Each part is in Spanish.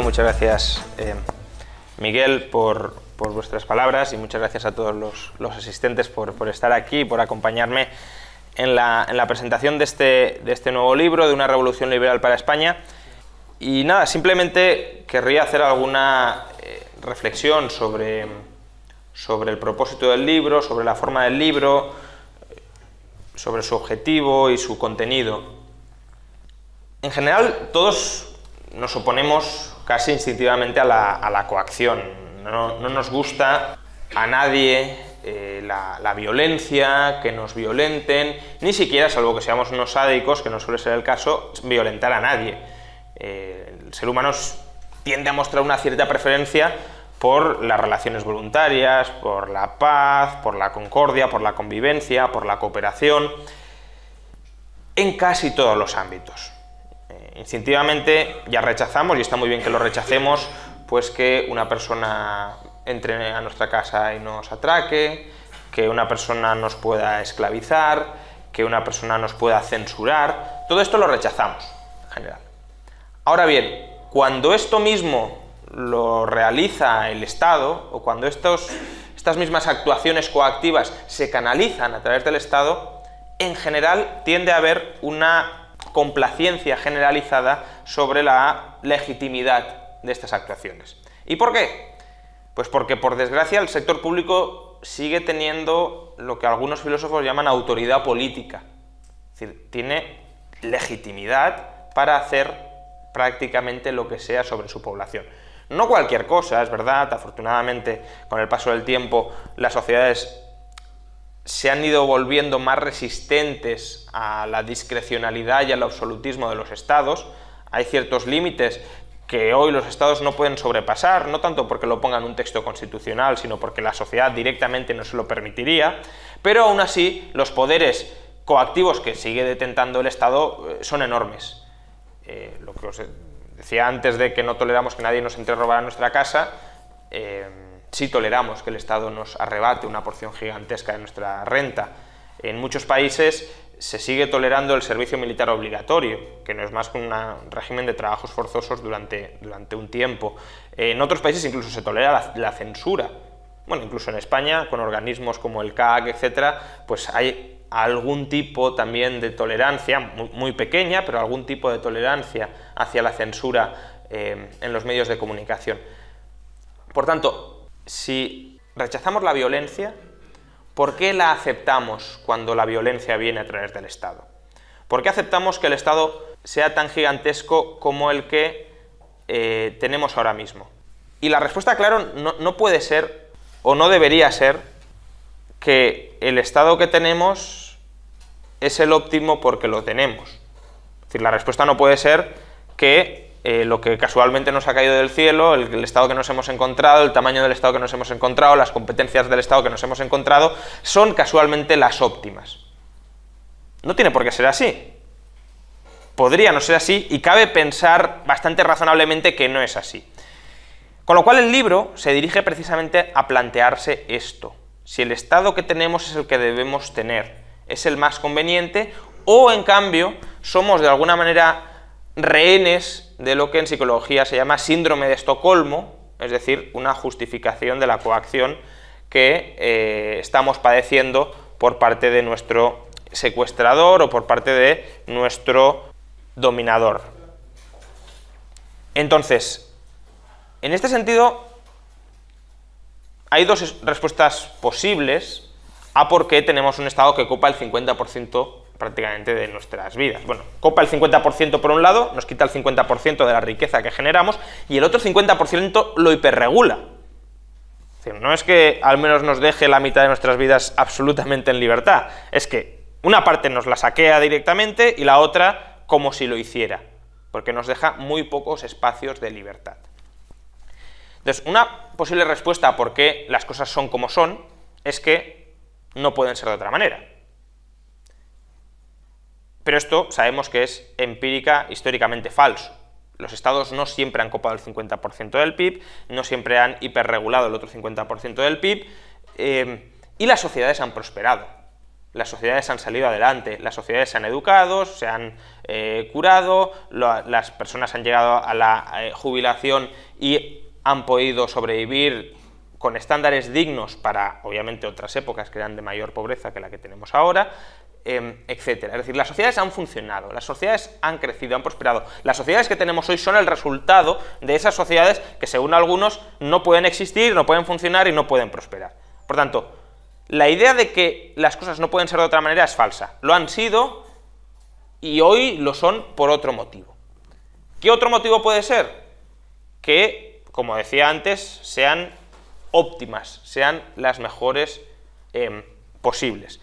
muchas gracias eh, Miguel por, vuestras palabras y muchas gracias a todos los, asistentes por, estar aquí por acompañarme en la, presentación de este, de este nuevo libro, de una revolución liberal para España. Y nada, simplemente querría hacer alguna eh, reflexión sobre, sobre el propósito del libro, sobre la forma del libro, sobre su objetivo y su contenido. En general, todos nos oponemos casi instintivamente a la, a la coacción. No, nos gusta a nadie eh, la, violencia, que nos violenten, ni siquiera, salvo que seamos unos sádicos, que no suele ser el caso, violentar a nadie. Eh, el ser humano tiende a mostrar una cierta preferencia por las relaciones voluntarias, por la paz, por la concordia, por la convivencia, por la cooperación, en casi todos los ámbitos instintivamente ya rechazamos, y está muy bien que lo rechacemos, pues que una persona entre a nuestra casa y nos atraque, que una persona nos pueda esclavizar, que una persona nos pueda censurar, todo esto lo rechazamos en general. Ahora bien, cuando esto mismo lo realiza el Estado, o cuando estas mismas actuaciones coactivas se canalizan a través del Estado, en general tiende a haber una complacencia generalizada sobre la legitimidad de estas actuaciones. ¿Y por qué? Pues porque, por desgracia, el sector público sigue teniendo lo que algunos filósofos llaman autoridad política. Es decir, tiene legitimidad para hacer prácticamente lo que sea sobre su población. No cualquier cosa, es verdad, afortunadamente con el paso del tiempo las sociedades se han ido volviendo más resistentes a la discrecionalidad y al absolutismo de los estados. Hay ciertos límites que hoy los estados no pueden sobrepasar, no tanto porque lo pongan en un texto constitucional, sino porque la sociedad directamente no se lo permitiría, pero aún así los poderes coactivos que sigue detentando el Estado eh, son enormes. Eh, lo que os decía antes de que no toleramos que nadie nos entre a robar a nuestra casa, eh, sí toleramos que el Estado nos arrebate una porción gigantesca de nuestra renta. En muchos países se sigue tolerando el servicio militar obligatorio, que no es más que un régimen de trabajos forzosos durante, durante un tiempo. En otros países incluso se tolera la, censura. Bueno, incluso en España, con organismos como el CAC, etc., pues hay algún tipo también de tolerancia, muy, pequeña, pero algún tipo de tolerancia hacia la censura eh, en los medios de comunicación. Por tanto, si rechazamos la violencia, ¿por qué la aceptamos cuando la violencia viene a través del Estado? ¿Por qué aceptamos que el Estado sea tan gigantesco como el que eh, tenemos ahora mismo? Y la respuesta, claro, no, no puede ser o no debería ser que el Estado que tenemos es el óptimo porque lo tenemos. Es decir, la respuesta no puede ser que eh, lo que casualmente nos ha caído del cielo, el, estado que nos hemos encontrado, el tamaño del estado que nos hemos encontrado, las competencias del estado que nos hemos encontrado, son casualmente las óptimas. No tiene por qué ser así. Podría no ser así y cabe pensar bastante razonablemente que no es así. Con lo cual el libro se dirige precisamente a plantearse esto. Si el estado que tenemos es el que debemos tener, es el más conveniente, o en cambio somos de alguna manera rehenes de lo que en psicología se llama síndrome de Estocolmo, es decir, una justificación de la coacción que eh, estamos padeciendo por parte de nuestro secuestrador o por parte de nuestro dominador. Entonces, en este sentido, hay dos respuestas posibles a por qué tenemos un Estado que ocupa el 50% prácticamente de nuestras vidas. Bueno, copa el 50% por un lado, nos quita el 50% de la riqueza que generamos y el otro 50% lo hiperregula. no es que al menos nos deje la mitad de nuestras vidas absolutamente en libertad, es que una parte nos la saquea directamente y la otra como si lo hiciera, porque nos deja muy pocos espacios de libertad. Entonces, una posible respuesta a por qué las cosas son como son es que no pueden ser de otra manera. Pero esto sabemos que es empírica históricamente falso. Los estados no siempre han copado el 50% del PIB, no siempre han hiperregulado el otro 50% del PIB, eh, y las sociedades han prosperado. Las sociedades han salido adelante, las sociedades se han educado, se han eh, curado, las personas han llegado a la eh, jubilación y han podido sobrevivir con estándares dignos para, obviamente, otras épocas que eran de mayor pobreza que la que tenemos ahora, Em, etcétera. Es decir, las sociedades han funcionado, las sociedades han crecido, han prosperado. Las sociedades que tenemos hoy son el resultado de esas sociedades que, según algunos, no pueden existir, no pueden funcionar y no pueden prosperar. Por tanto, la idea de que las cosas no pueden ser de otra manera es falsa. Lo han sido y hoy lo son por otro motivo. ¿Qué otro motivo puede ser? Que, como decía antes, sean óptimas, sean las mejores em, posibles.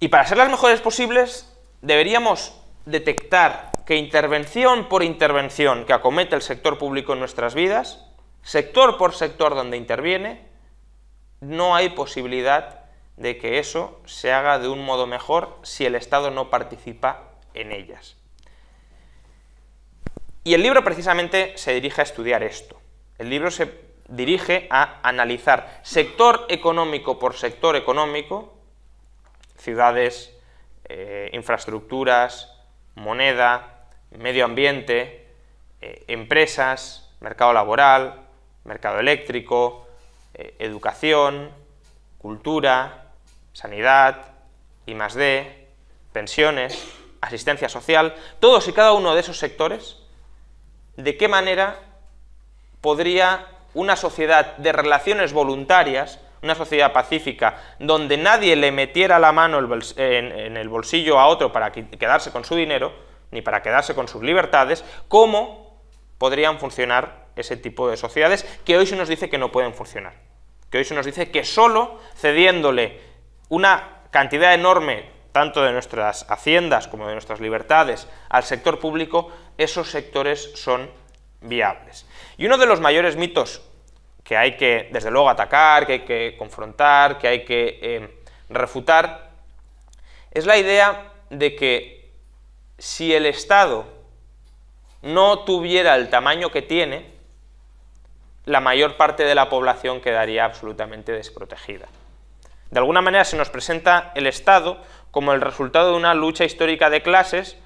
Y para ser las mejores posibles, deberíamos detectar que intervención por intervención que acomete el sector público en nuestras vidas, sector por sector donde interviene, no hay posibilidad de que eso se haga de un modo mejor si el Estado no participa en ellas. Y el libro precisamente se dirige a estudiar esto. El libro se dirige a analizar sector económico por sector económico ciudades, eh, infraestructuras, moneda, medio ambiente, eh, empresas, mercado laboral, mercado eléctrico, eh, educación, cultura, sanidad, I D, pensiones, asistencia social, todos y cada uno de esos sectores, ¿de qué manera podría una sociedad de relaciones voluntarias una sociedad pacífica donde nadie le metiera la mano en, el bolsillo a otro para quedarse con su dinero, ni para quedarse con sus libertades, ¿cómo podrían funcionar ese tipo de sociedades que hoy se nos dice que no pueden funcionar? Que hoy se nos dice que solo cediéndole una cantidad enorme tanto de nuestras haciendas como de nuestras libertades al sector público, esos sectores son viables. Y uno de los mayores mitos que hay que, desde luego, atacar, que hay que confrontar, que hay que eh, refutar, es la idea de que si el Estado no tuviera el tamaño que tiene, la mayor parte de la población quedaría absolutamente desprotegida. De alguna manera se nos presenta el Estado como el resultado de una lucha histórica de clases,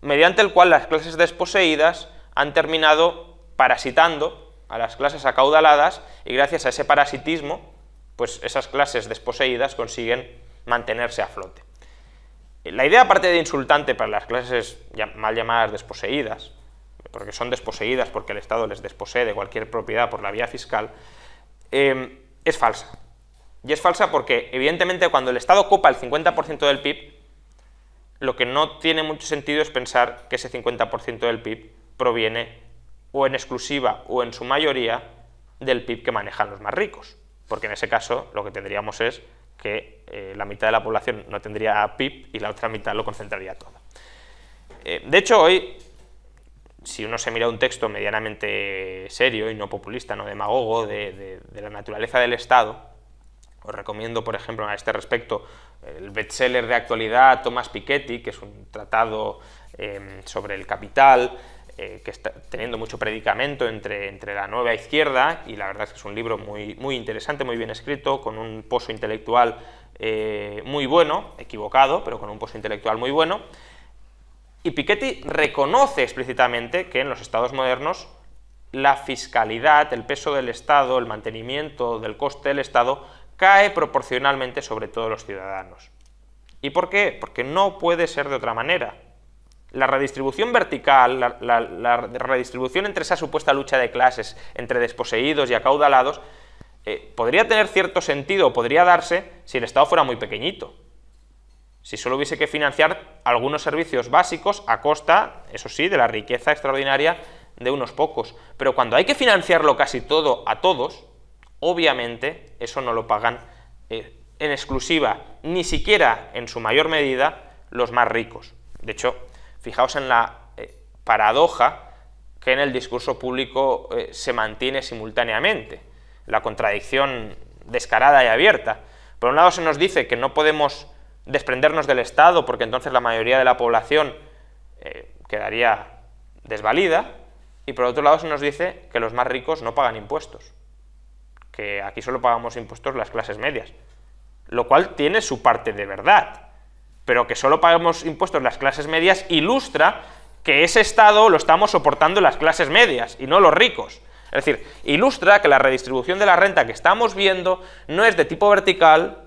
mediante el cual las clases desposeídas han terminado parasitando a las clases acaudaladas y gracias a ese parasitismo, pues esas clases desposeídas consiguen mantenerse a flote. La idea, aparte de insultante para las clases mal llamadas desposeídas, porque son desposeídas porque el Estado les desposee de cualquier propiedad por la vía fiscal, eh, es falsa. Y es falsa porque, evidentemente, cuando el Estado ocupa el 50% del PIB, lo que no tiene mucho sentido es pensar que ese 50% del PIB proviene o en exclusiva o en su mayoría del PIB que manejan los más ricos. Porque en ese caso lo que tendríamos es que eh, la mitad de la población no tendría PIB y la otra mitad lo concentraría todo. Eh, de hecho, hoy, si uno se mira un texto medianamente serio y no populista, no demagogo, de, la naturaleza del Estado, os recomiendo, por ejemplo, a este respecto, el bestseller de actualidad Thomas Piketty, que es un tratado em, sobre el capital, eh, que está teniendo mucho predicamento entre, entre la nueva izquierda, y la verdad es que es un libro muy, muy interesante, muy bien escrito, con un pozo intelectual eh, muy bueno, equivocado, pero con un pozo intelectual muy bueno, y Piketty reconoce explícitamente que en los estados modernos la fiscalidad, el peso del Estado, el mantenimiento del coste del Estado, cae proporcionalmente sobre todos los ciudadanos. ¿Y por qué? Porque no puede ser de otra manera. La redistribución vertical, la, redistribución entre esa supuesta lucha de clases, entre desposeídos y acaudalados, eh, podría tener cierto sentido, podría darse, si el Estado fuera muy pequeñito. Si solo hubiese que financiar algunos servicios básicos a costa, eso sí, de la riqueza extraordinaria de unos pocos. Pero cuando hay que financiarlo casi todo a todos, obviamente eso no lo pagan eh, en exclusiva, ni siquiera en su mayor medida, los más ricos. De hecho, Fijaos en la eh, paradoja que en el discurso público eh, se mantiene simultáneamente, la contradicción descarada y abierta. Por un lado se nos dice que no podemos desprendernos del Estado porque entonces la mayoría de la población eh, quedaría desvalida y por otro lado se nos dice que los más ricos no pagan impuestos, que aquí solo pagamos impuestos las clases medias, lo cual tiene su parte de verdad pero que solo pagamos impuestos las clases medias, ilustra que ese Estado lo estamos soportando las clases medias y no los ricos. Es decir, ilustra que la redistribución de la renta que estamos viendo no es de tipo vertical,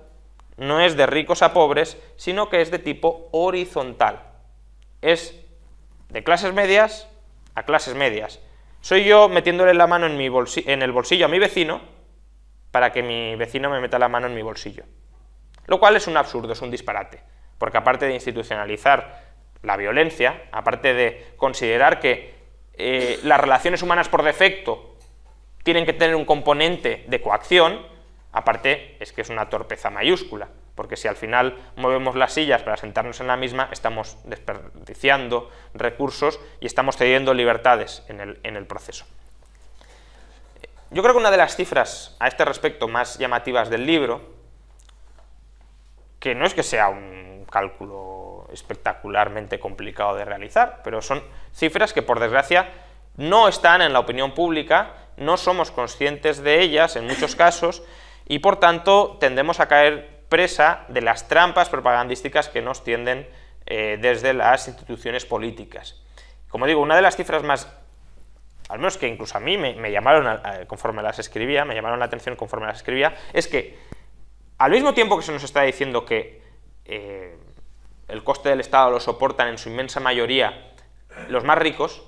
no es de ricos a pobres, sino que es de tipo horizontal. Es de clases medias a clases medias. Soy yo metiéndole la mano en, mi en el bolsillo a mi vecino para que mi vecino me meta la mano en mi bolsillo. Lo cual es un absurdo, es un disparate porque aparte de institucionalizar la violencia, aparte de considerar que eh, las relaciones humanas por defecto tienen que tener un componente de coacción, aparte es que es una torpeza mayúscula, porque si al final movemos las sillas para sentarnos en la misma, estamos desperdiciando recursos y estamos cediendo libertades el, en el proceso. Yo creo que una de las cifras a este respecto más llamativas del libro, que no es que sea un cálculo espectacularmente complicado de realizar, pero son cifras que por desgracia no están en la opinión pública, no somos conscientes de ellas en muchos casos y por tanto tendemos a caer presa de las trampas propagandísticas que nos tienden eh, desde las instituciones políticas. Como digo, una de las cifras más, al menos que incluso a mí me, llamaron eh, conforme las escribía, me llamaron la atención conforme las escribía, es que al mismo tiempo que se nos está diciendo que eh, el coste del Estado lo soportan en su inmensa mayoría los más ricos,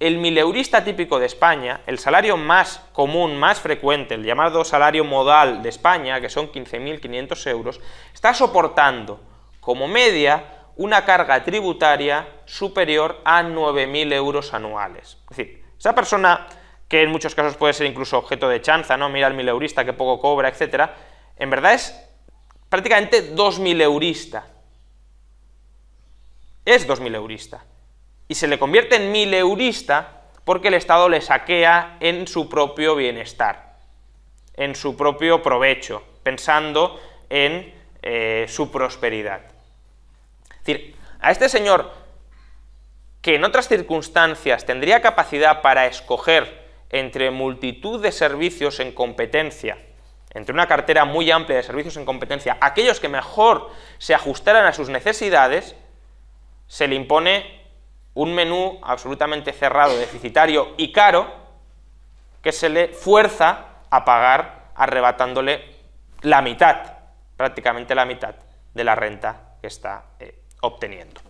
el mileurista típico de España, el salario más común, más frecuente, el llamado salario modal de España, que son 15.500 euros, está soportando como media una carga tributaria superior a 9.000 euros anuales. Es decir, esa persona que en muchos casos puede ser incluso objeto de chanza, ¿no? Mira al mileurista que poco cobra, etcétera, en verdad es prácticamente 2.000 eurista es 2.000 eurista. Y se le convierte en 1.000 eurista porque el Estado le saquea en su propio bienestar, en su propio provecho, pensando en eh, su prosperidad. Es decir, a este señor que en otras circunstancias tendría capacidad para escoger entre multitud de servicios en competencia, entre una cartera muy amplia de servicios en competencia, aquellos que mejor se ajustaran a sus necesidades, se le impone un menú absolutamente cerrado, deficitario y caro, que se le fuerza a pagar arrebatándole la mitad, prácticamente la mitad de la renta que está eh, obteniendo.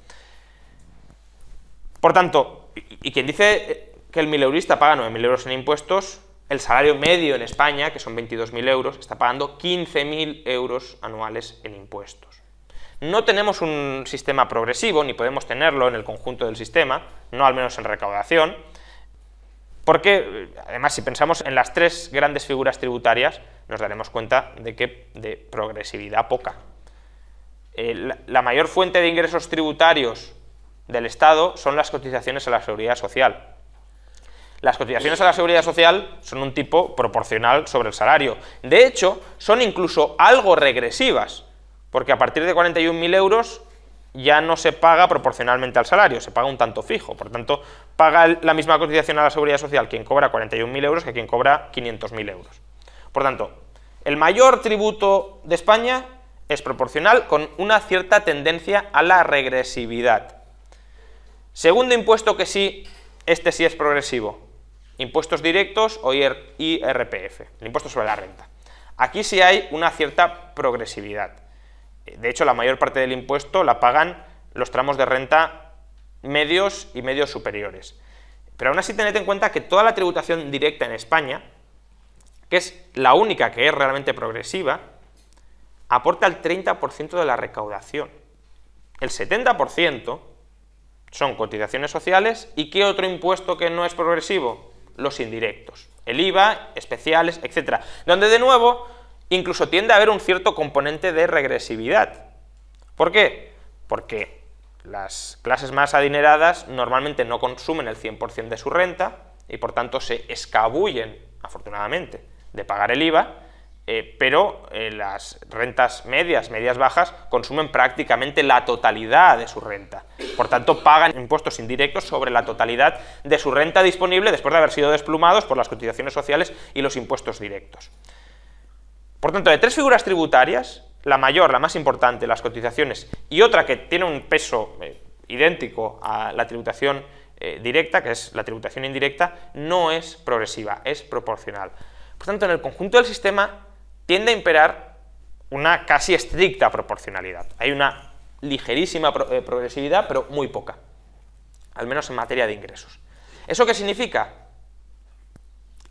Por tanto, y, quien dice eh, que el mileurista paga 9.000 euros en impuestos, el salario medio en España, que son 22.000 euros, está pagando 15.000 euros anuales en impuestos. No tenemos un sistema progresivo, ni podemos tenerlo en el conjunto del sistema, no al menos en recaudación, porque eh, además si pensamos en las tres grandes figuras tributarias nos daremos cuenta de que de progresividad poca. Eh, la mayor fuente de ingresos tributarios del Estado son las cotizaciones a la seguridad social. Las cotizaciones a la seguridad social son un tipo proporcional sobre el salario. De hecho, son incluso algo regresivas porque a partir de 41.000 euros ya no se paga proporcionalmente al salario, se paga un tanto fijo. Por tanto, paga la misma cotización a la seguridad social quien cobra 41.000 euros que quien cobra 500.000 euros. Por tanto, el mayor tributo de España es proporcional con una cierta tendencia a la regresividad. Segundo impuesto que sí, este sí es progresivo, impuestos directos o IRPF, el impuesto sobre la renta. Aquí sí hay una cierta progresividad. De hecho, la mayor parte del impuesto la pagan los tramos de renta medios y medios superiores. Pero aún así tened en cuenta que toda la tributación directa en España, que es la única que es realmente progresiva, aporta el 30% de la recaudación. El 70% son cotizaciones sociales y ¿qué otro impuesto que no es progresivo? Los indirectos. El IVA, especiales, etc. Donde de nuevo Incluso tiende a haber un cierto componente de regresividad. ¿Por qué? Porque las clases más adineradas normalmente no consumen el 100% de su renta y por tanto se escabullen, afortunadamente, de pagar el IVA, eh, pero eh, las rentas medias, medias bajas, consumen prácticamente la totalidad de su renta. Por tanto, pagan impuestos indirectos sobre la totalidad de su renta disponible después de haber sido desplumados por las cotizaciones sociales y los impuestos directos. Por tanto, de tres figuras tributarias, la mayor, la más importante, las cotizaciones, y otra que tiene un peso eh, idéntico a la tributación eh, directa, que es la tributación indirecta, no es progresiva, es proporcional. Por tanto, en el conjunto del sistema tiende a imperar una casi estricta proporcionalidad. Hay una ligerísima eh, progresividad, pero muy poca, al menos en materia de ingresos. ¿Eso qué significa?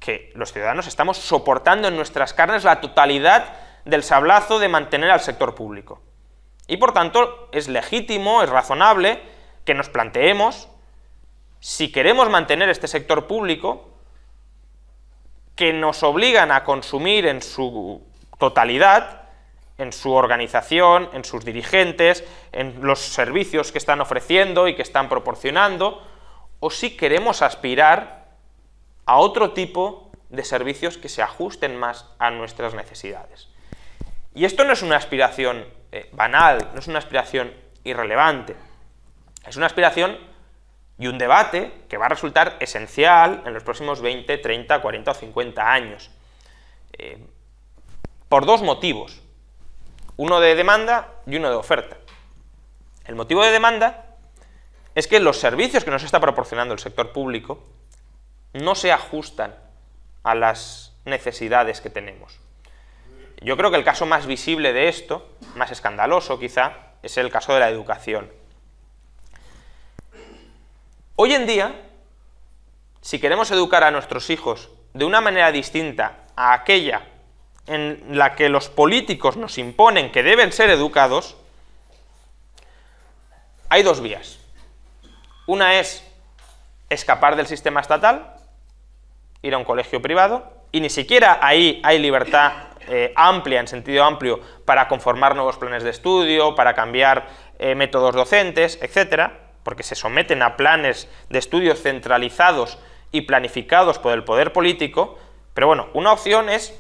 que los ciudadanos estamos soportando en nuestras carnes la totalidad del sablazo de mantener al sector público. Y por tanto, es legítimo, es razonable que nos planteemos, si queremos mantener este sector público, que nos obligan a consumir en su totalidad, en su organización, en sus dirigentes, en los servicios que están ofreciendo y que están proporcionando, o si queremos aspirar a otro tipo de servicios que se ajusten más a nuestras necesidades. Y esto no es una aspiración eh, banal, no es una aspiración irrelevante, es una aspiración y un debate que va a resultar esencial en los próximos 20, 30, 40 o 50 años. Eh, por dos motivos, uno de demanda y uno de oferta. El motivo de demanda es que los servicios que nos está proporcionando el sector público no se ajustan a las necesidades que tenemos. Yo creo que el caso más visible de esto, más escandaloso quizá, es el caso de la educación. Hoy en día, si queremos educar a nuestros hijos de una manera distinta a aquella en la que los políticos nos imponen que deben ser educados, hay dos vías. Una es escapar del sistema estatal ir a un colegio privado y ni siquiera ahí hay libertad eh, amplia, en sentido amplio, para conformar nuevos planes de estudio, para cambiar eh, métodos docentes, etcétera, porque se someten a planes de estudios centralizados y planificados por el poder político, pero bueno, una opción es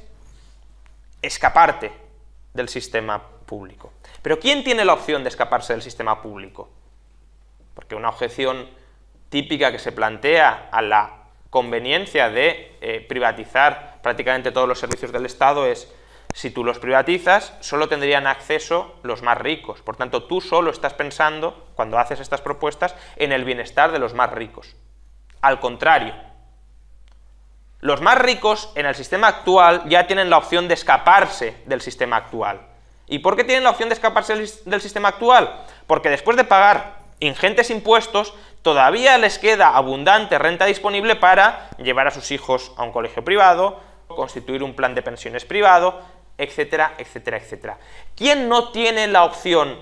escaparte del sistema público. Pero ¿quién tiene la opción de escaparse del sistema público? Porque una objeción típica que se plantea a la conveniencia de eh, privatizar prácticamente todos los servicios del Estado es, si tú los privatizas, solo tendrían acceso los más ricos. Por tanto, tú solo estás pensando, cuando haces estas propuestas, en el bienestar de los más ricos. Al contrario, los más ricos en el sistema actual ya tienen la opción de escaparse del sistema actual. ¿Y por qué tienen la opción de escaparse del sistema actual? Porque después de pagar ingentes impuestos, todavía les queda abundante renta disponible para llevar a sus hijos a un colegio privado, constituir un plan de pensiones privado, etcétera, etcétera, etcétera. ¿Quién no tiene la opción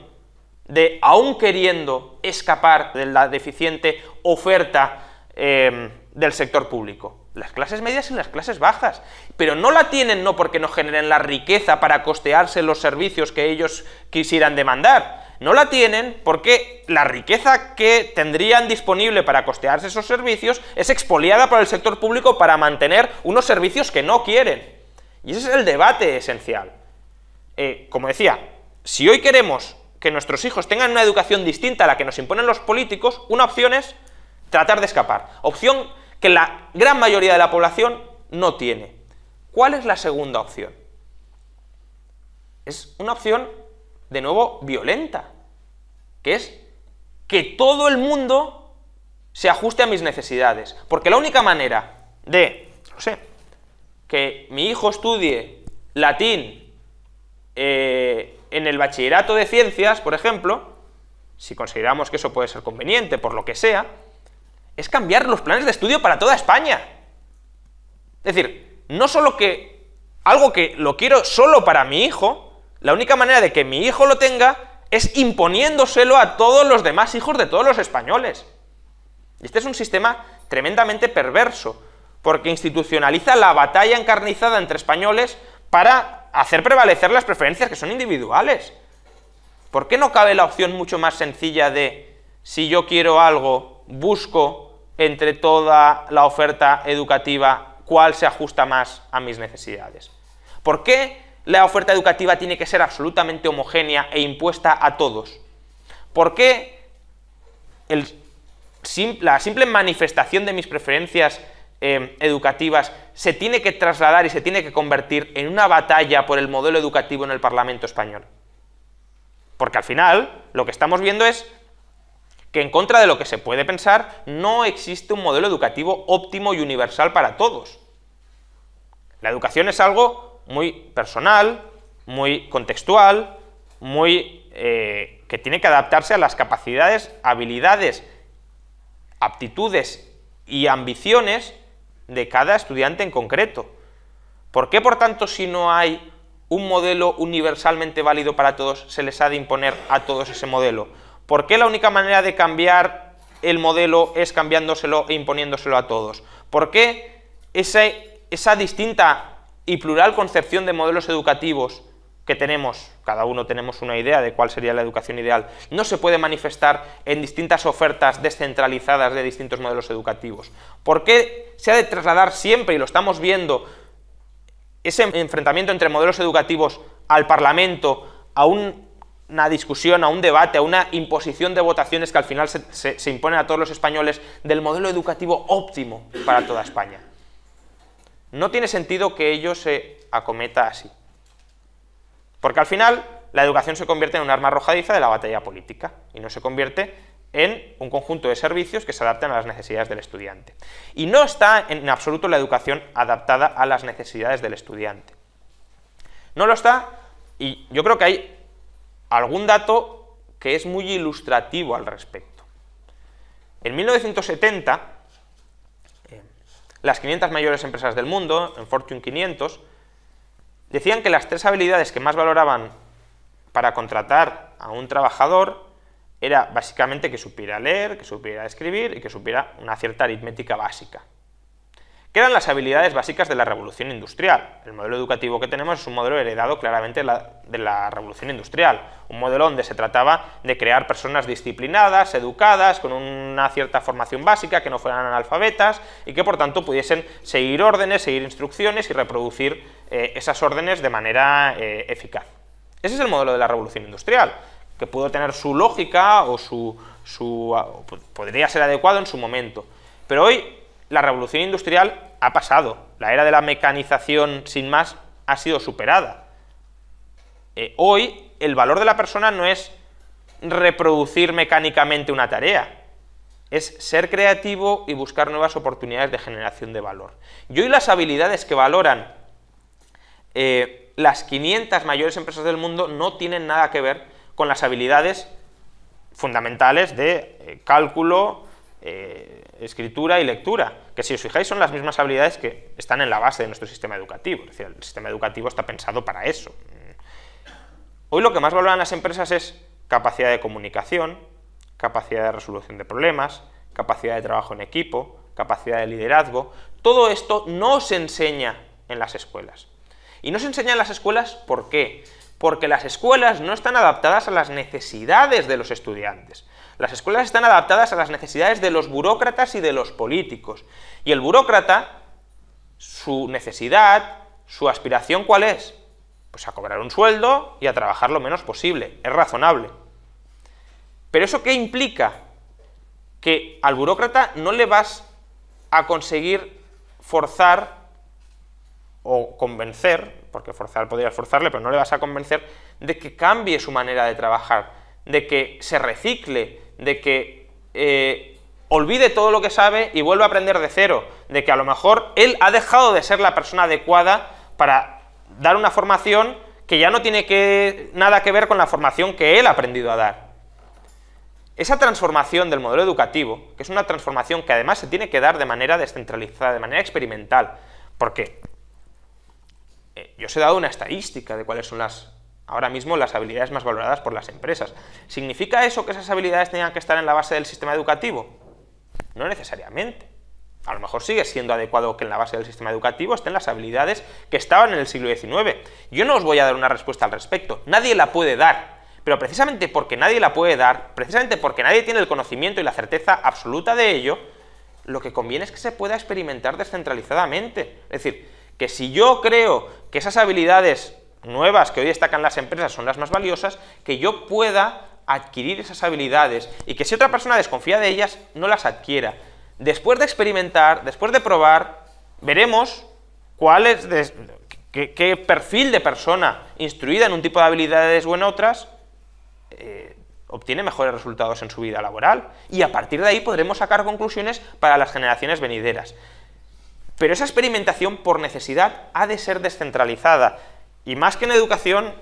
de, aún queriendo, escapar de la deficiente oferta eh, del sector público? las clases medias y las clases bajas, pero no la tienen no porque no generen la riqueza para costearse los servicios que ellos quisieran demandar, no la tienen porque la riqueza que tendrían disponible para costearse esos servicios es expoliada por el sector público para mantener unos servicios que no quieren. Y ese es el debate esencial. Eh, como decía, si hoy queremos que nuestros hijos tengan una educación distinta a la que nos imponen los políticos, una opción es tratar de escapar. Opción que la gran mayoría de la población no tiene. ¿Cuál es la segunda opción? Es una opción, de nuevo, violenta, que es que todo el mundo se ajuste a mis necesidades. Porque la única manera de, no sé, que mi hijo estudie latín eh, en el bachillerato de ciencias, por ejemplo, si consideramos que eso puede ser conveniente, por lo que sea, es cambiar los planes de estudio para toda España. Es decir, no solo que algo que lo quiero solo para mi hijo, la única manera de que mi hijo lo tenga es imponiéndoselo a todos los demás hijos de todos los españoles. Y Este es un sistema tremendamente perverso, porque institucionaliza la batalla encarnizada entre españoles para hacer prevalecer las preferencias que son individuales. ¿Por qué no cabe la opción mucho más sencilla de si yo quiero algo busco entre toda la oferta educativa cuál se ajusta más a mis necesidades. ¿Por qué la oferta educativa tiene que ser absolutamente homogénea e impuesta a todos? ¿Por qué la simple manifestación de mis preferencias eh, educativas se tiene que trasladar y se tiene que convertir en una batalla por el modelo educativo en el Parlamento español? Porque al final lo que estamos viendo es que en contra de lo que se puede pensar, no existe un modelo educativo óptimo y universal para todos. La educación es algo muy personal, muy contextual, muy eh, que tiene que adaptarse a las capacidades, habilidades, aptitudes y ambiciones de cada estudiante en concreto. ¿Por qué, por tanto, si no hay un modelo universalmente válido para todos, se les ha de imponer a todos ese modelo? ¿Por qué la única manera de cambiar el modelo es cambiándoselo e imponiéndoselo a todos? ¿Por qué esa distinta y plural concepción de modelos educativos que tenemos, cada uno tenemos una idea de cuál sería la educación ideal, no se puede manifestar en distintas ofertas descentralizadas de distintos modelos educativos. ¿Por qué se ha de trasladar siempre, y lo estamos viendo, ese enfrentamiento entre modelos educativos al Parlamento, a un una discusión, a un debate, a una imposición de votaciones que al final se, imponen a todos los españoles del modelo educativo óptimo para toda España. No tiene sentido que ello se acometa así. Porque al final la educación se convierte en un arma arrojadiza de la batalla política y no se convierte en un conjunto de servicios que se adapten a las necesidades del estudiante. Y no está en absoluto la educación adaptada a las necesidades del estudiante. No lo está, y yo creo que hay algún dato que es muy ilustrativo al respecto. En 1970, las 500 mayores empresas del mundo, en Fortune 500, decían que las tres habilidades que más valoraban para contratar a un trabajador era básicamente que supiera leer, que supiera escribir y que supiera una cierta aritmética básica eran las habilidades básicas de la revolución industrial. El modelo educativo que tenemos es un modelo heredado claramente de la, revolución industrial, un modelo donde se trataba de crear personas disciplinadas, educadas, con una cierta formación básica, que no fueran analfabetas y que por tanto pudiesen seguir órdenes, seguir instrucciones y reproducir eh, esas órdenes de manera eh, eficaz. Ese es el modelo de la revolución industrial, que pudo tener su lógica o su, su ah, podría ser adecuado en su momento. Pero hoy la revolución industrial ha pasado, la era de la mecanización sin más ha sido superada. Eh, hoy el valor de la persona no es reproducir mecánicamente una tarea, es ser creativo y buscar nuevas oportunidades de generación de valor. Y hoy las habilidades que valoran eh, las 500 mayores empresas del mundo no tienen nada que ver con las habilidades fundamentales de eh, cálculo, escritura y lectura, que si os fijáis son las mismas habilidades que están en la base de nuestro sistema educativo, es decir, el sistema educativo está pensado para eso. Hoy lo que más valoran las empresas es capacidad de comunicación, capacidad de resolución de problemas, capacidad de trabajo en equipo, capacidad de liderazgo, todo esto no se enseña en las escuelas. Y no se enseña en las escuelas ¿por qué? Porque las escuelas no están adaptadas a las necesidades de los estudiantes. Las escuelas están adaptadas a las necesidades de los burócratas y de los políticos. Y el burócrata, su necesidad, su aspiración, ¿cuál es? Pues a cobrar un sueldo y a trabajar lo menos posible. Es razonable. Pero ¿eso qué implica? Que al burócrata no le vas a conseguir forzar o convencer, porque forzar podría forzarle, pero no le vas a convencer de que cambie su manera de trabajar, de que se recicle, de que eh, olvide todo lo que sabe y vuelva a aprender de cero, de que a lo mejor él ha dejado de ser la persona adecuada para dar una formación que ya no tiene que, nada que ver con la formación que él ha aprendido a dar. Esa transformación del modelo educativo, que es una transformación que además se tiene que dar de manera descentralizada, de manera experimental, porque eh, yo os he dado una estadística de cuáles son las ahora mismo las habilidades más valoradas por las empresas. ¿Significa eso que esas habilidades tengan que estar en la base del sistema educativo? No necesariamente. A lo mejor sigue siendo adecuado que en la base del sistema educativo estén las habilidades que estaban en el siglo XIX. Yo no os voy a dar una respuesta al respecto, nadie la puede dar. Pero precisamente porque nadie la puede dar, precisamente porque nadie tiene el conocimiento y la certeza absoluta de ello, lo que conviene es que se pueda experimentar descentralizadamente. Es decir, que si yo creo que esas habilidades nuevas que hoy destacan las empresas son las más valiosas, que yo pueda adquirir esas habilidades y que si otra persona desconfía de ellas, no las adquiera. Después de experimentar, después de probar, veremos cuál qué, perfil de persona instruida en un tipo de habilidades o en otras eh, obtiene mejores resultados en su vida laboral. Y a partir de ahí podremos sacar conclusiones para las generaciones venideras. Pero esa experimentación por necesidad ha de ser descentralizada y más que en educación,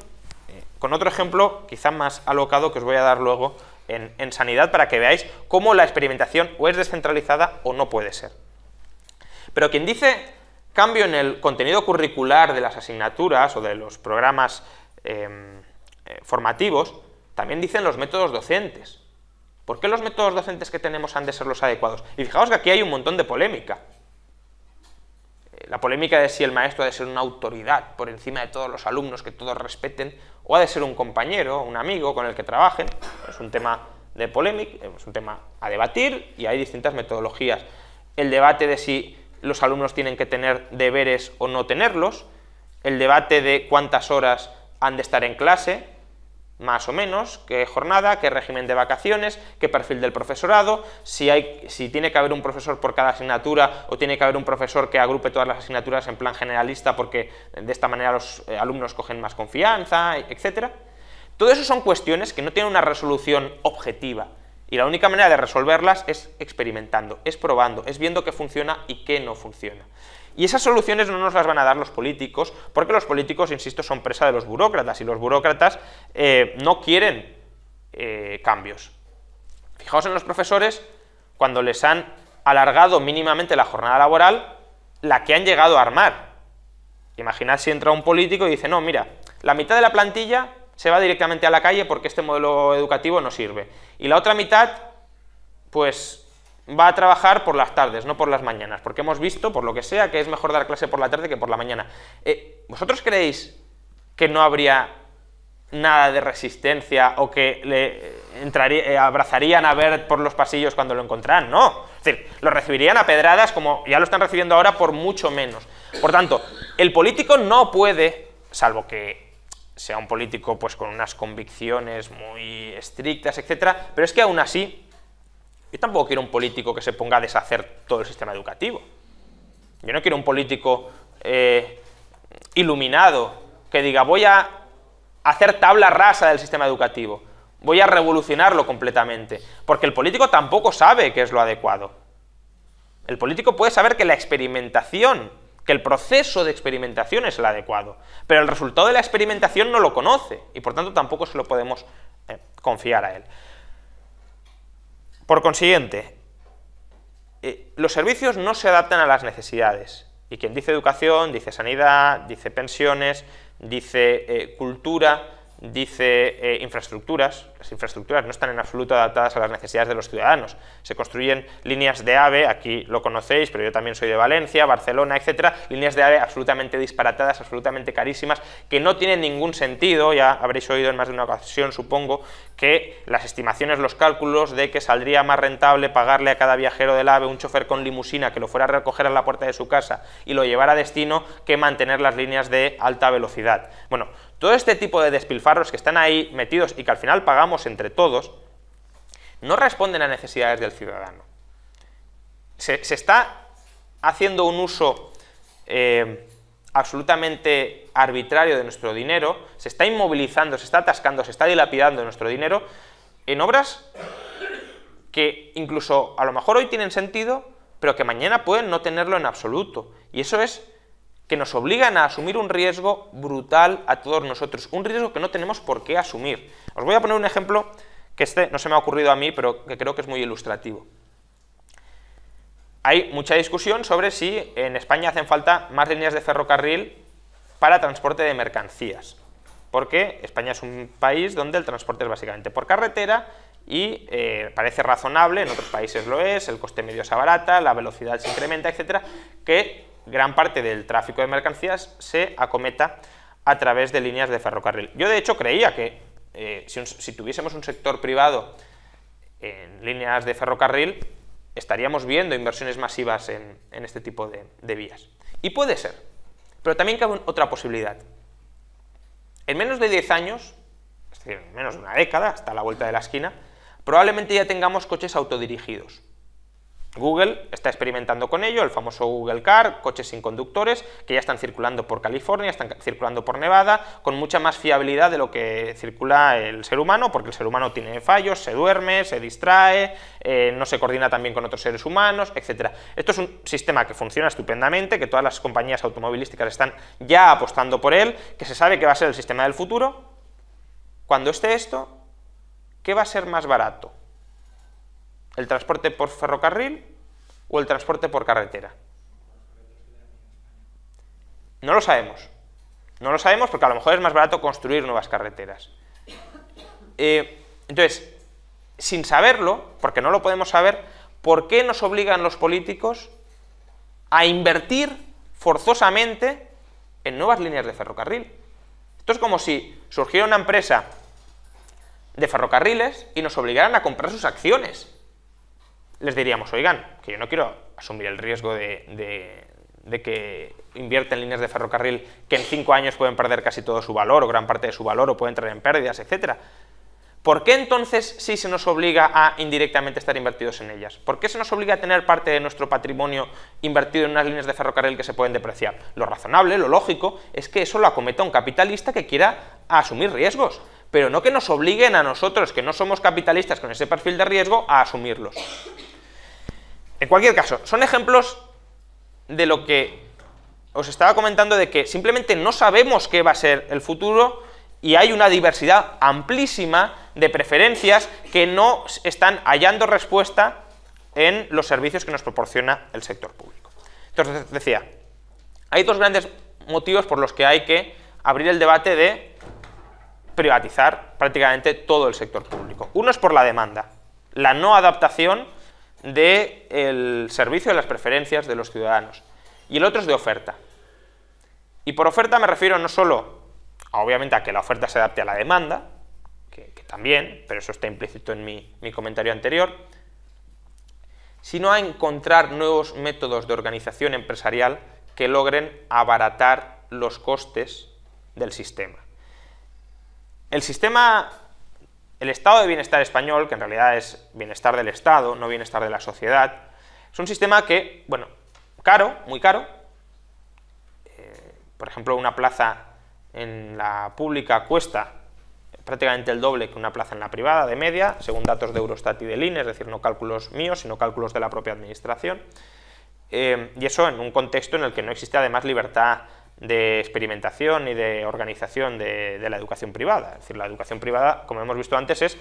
eh, con otro ejemplo quizá más alocado que os voy a dar luego en, sanidad para que veáis cómo la experimentación o es descentralizada o no puede ser. Pero quien dice cambio en el contenido curricular de las asignaturas o de los programas em, eh, formativos, también dicen los métodos docentes. ¿Por qué los métodos docentes que tenemos han de ser los adecuados? Y fijaos que aquí hay un montón de polémica la polémica de si el maestro ha de ser una autoridad por encima de todos los alumnos que todos respeten, o ha de ser un compañero, un amigo con el que trabajen, es un tema de polémica, es un tema a debatir y hay distintas metodologías. El debate de si los alumnos tienen que tener deberes o no tenerlos, el debate de cuántas horas han de estar en clase, más o menos, qué jornada, qué régimen de vacaciones, qué perfil del profesorado, si, hay, si tiene que haber un profesor por cada asignatura o tiene que haber un profesor que agrupe todas las asignaturas en plan generalista porque de esta manera los eh, alumnos cogen más confianza, etc. Todo eso son cuestiones que no tienen una resolución objetiva y la única manera de resolverlas es experimentando, es probando, es viendo qué funciona y qué no funciona. Y esas soluciones no nos las van a dar los políticos, porque los políticos, insisto, son presa de los burócratas, y los burócratas eh, no quieren eh, cambios. Fijaos en los profesores, cuando les han alargado mínimamente la jornada laboral, la que han llegado a armar. Imaginad si entra un político y dice, no, mira, la mitad de la plantilla se va directamente a la calle porque este modelo educativo no sirve. Y la otra mitad, pues va a trabajar por las tardes, no por las mañanas, porque hemos visto, por lo que sea, que es mejor dar clase por la tarde que por la mañana. Eh, ¿Vosotros creéis que no habría nada de resistencia o que le eh, entraría, eh, abrazarían a ver por los pasillos cuando lo encontraran? No. Es decir, lo recibirían a pedradas como ya lo están recibiendo ahora por mucho menos. Por tanto, el político no puede, salvo que sea un político pues con unas convicciones muy estrictas, etc., pero es que aún así yo tampoco quiero un político que se ponga a deshacer todo el sistema educativo. Yo no quiero un político eh, iluminado que diga voy a hacer tabla rasa del sistema educativo, voy a revolucionarlo completamente, porque el político tampoco sabe qué es lo adecuado. El político puede saber que la experimentación, que el proceso de experimentación es el adecuado, pero el resultado de la experimentación no lo conoce y por tanto tampoco se lo podemos eh, confiar a él. Por consiguiente, eh, los servicios no se adaptan a las necesidades. Y quien dice educación, dice sanidad, dice pensiones, dice eh, cultura, dice eh, infraestructuras, las infraestructuras no están en absoluto adaptadas a las necesidades de los ciudadanos. Se construyen líneas de AVE, aquí lo conocéis, pero yo también soy de Valencia, Barcelona, etcétera, líneas de AVE absolutamente disparatadas, absolutamente carísimas, que no tienen ningún sentido, ya habréis oído en más de una ocasión, supongo, que las estimaciones, los cálculos de que saldría más rentable pagarle a cada viajero del AVE un chofer con limusina que lo fuera a recoger a la puerta de su casa y lo llevara a destino que mantener las líneas de alta velocidad. Bueno, todo este tipo de despilfarros que están ahí metidos y que al final pagamos entre todos, no responden a necesidades del ciudadano. Se, está haciendo un uso eh, absolutamente arbitrario de nuestro dinero, se está inmovilizando, se está atascando, se está dilapidando nuestro dinero en obras que incluso a lo mejor hoy tienen sentido, pero que mañana pueden no tenerlo en absoluto. Y eso es que nos obligan a asumir un riesgo brutal a todos nosotros, un riesgo que no tenemos por qué asumir. Os voy a poner un ejemplo que este no se me ha ocurrido a mí, pero que creo que es muy ilustrativo. Hay mucha discusión sobre si en España hacen falta más líneas de ferrocarril para transporte de mercancías, porque España es un país donde el transporte es básicamente por carretera y eh, parece razonable, en otros países lo es, el coste medio es abarata, la velocidad se incrementa, etcétera, que gran parte del tráfico de mercancías se acometa a través de líneas de ferrocarril. Yo de hecho creía que eh, si, tuviésemos un sector privado en líneas de ferrocarril, estaríamos viendo inversiones masivas en, este tipo de, de vías. Y puede ser, pero también cabe otra posibilidad. En menos de 10 años, es decir, en menos de una década, hasta la vuelta de la esquina, probablemente ya tengamos coches autodirigidos. Google está experimentando con ello, el famoso Google Car, coches sin conductores, que ya están circulando por California, están circulando por Nevada, con mucha más fiabilidad de lo que circula el ser humano, porque el ser humano tiene fallos, se duerme, se distrae, eh, no se coordina también con otros seres humanos, etc. Esto es un sistema que funciona estupendamente, que todas las compañías automovilísticas están ya apostando por él, que se sabe que va a ser el sistema del futuro. Cuando esté esto, ¿qué va a ser más barato? ¿El transporte por ferrocarril o el transporte por carretera? No lo sabemos. No lo sabemos porque a lo mejor es más barato construir nuevas carreteras. Eh, entonces, sin saberlo, porque no lo podemos saber, ¿por qué nos obligan los políticos a invertir forzosamente en nuevas líneas de ferrocarril? Esto es como si surgiera una empresa de ferrocarriles y nos obligaran a comprar sus acciones les diríamos, oigan, que yo no quiero asumir el riesgo de, que invierten líneas de ferrocarril que en cinco años pueden perder casi todo su valor o gran parte de su valor o pueden entrar en pérdidas, etc. ¿Por qué entonces sí se nos obliga a indirectamente estar invertidos en ellas? ¿Por qué se nos obliga a tener parte de nuestro patrimonio invertido en unas líneas de ferrocarril que se pueden depreciar? Lo razonable, lo lógico, es que eso lo acometa un capitalista que quiera asumir riesgos pero no que nos obliguen a nosotros, que no somos capitalistas con ese perfil de riesgo, a asumirlos. En cualquier caso, son ejemplos de lo que os estaba comentando de que simplemente no sabemos qué va a ser el futuro y hay una diversidad amplísima de preferencias que no están hallando respuesta en los servicios que nos proporciona el sector público. Entonces, decía, hay dos grandes motivos por los que hay que abrir el debate de privatizar prácticamente todo el sector público. Uno es por la demanda, la no adaptación del servicio de las preferencias de los ciudadanos. Y el otro es de oferta. Y por oferta me refiero no solo, obviamente, a que la oferta se adapte a la demanda, que, también, pero eso está implícito en mi comentario anterior, sino a encontrar nuevos métodos de organización empresarial que logren abaratar los costes del sistema. El sistema, el estado de bienestar español, que en realidad es bienestar del Estado, no bienestar de la sociedad, es un sistema que, bueno, caro, muy caro. Eh, por ejemplo, una plaza en la pública cuesta prácticamente el doble que una plaza en la privada de media, según datos de Eurostat y del INE, es decir, no cálculos míos, sino cálculos de la propia administración. Eh, y eso en un contexto en el que no existe además libertad de experimentación y de organización de, la educación privada. Es decir, la educación privada, como hemos visto antes, es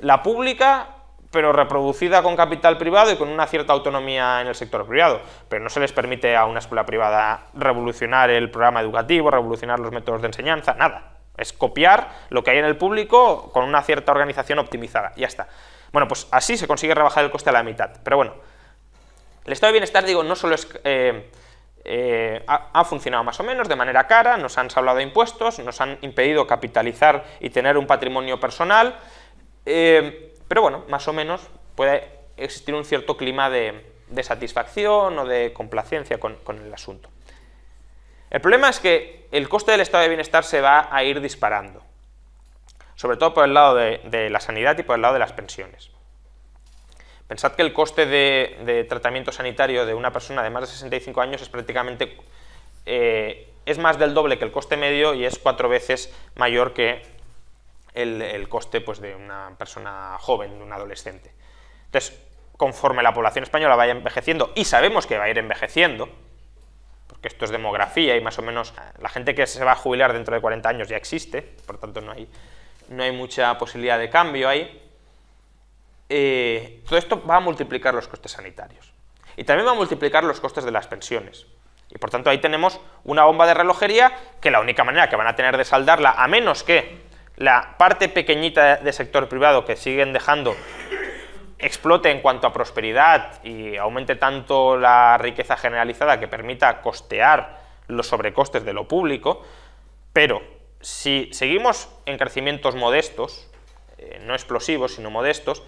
la pública pero reproducida con capital privado y con una cierta autonomía en el sector privado. Pero no se les permite a una escuela privada revolucionar el programa educativo, revolucionar los métodos de enseñanza, nada. Es copiar lo que hay en el público con una cierta organización optimizada, ya está. Bueno, pues así se consigue rebajar el coste a la mitad. Pero bueno, el estado de bienestar, digo, no solo es... Eh, eh, ha, funcionado más o menos de manera cara, nos han hablado de impuestos, nos han impedido capitalizar y tener un patrimonio personal, eh, pero bueno, más o menos puede existir un cierto clima de, satisfacción o de complacencia con, el asunto. El problema es que el coste del estado de bienestar se va a ir disparando, sobre todo por el lado de la sanidad y por el lado de las pensiones. Pensad que el coste de, tratamiento sanitario de una persona de más de 65 años es prácticamente, eh, es más del doble que el coste medio y es cuatro veces mayor que el, el coste pues, de una persona joven, de un adolescente. Entonces, conforme la población española vaya envejeciendo, y sabemos que va a ir envejeciendo, porque esto es demografía y más o menos la gente que se va a jubilar dentro de 40 años ya existe, por tanto no hay, no hay mucha posibilidad de cambio ahí, eh, todo esto va a multiplicar los costes sanitarios. Y también va a multiplicar los costes de las pensiones. Y por tanto ahí tenemos una bomba de relojería que la única manera que van a tener de saldarla, a menos que la parte pequeñita de sector privado que siguen dejando explote en cuanto a prosperidad y aumente tanto la riqueza generalizada que permita costear los sobrecostes de lo público, pero si seguimos en crecimientos modestos, eh, no explosivos, sino modestos,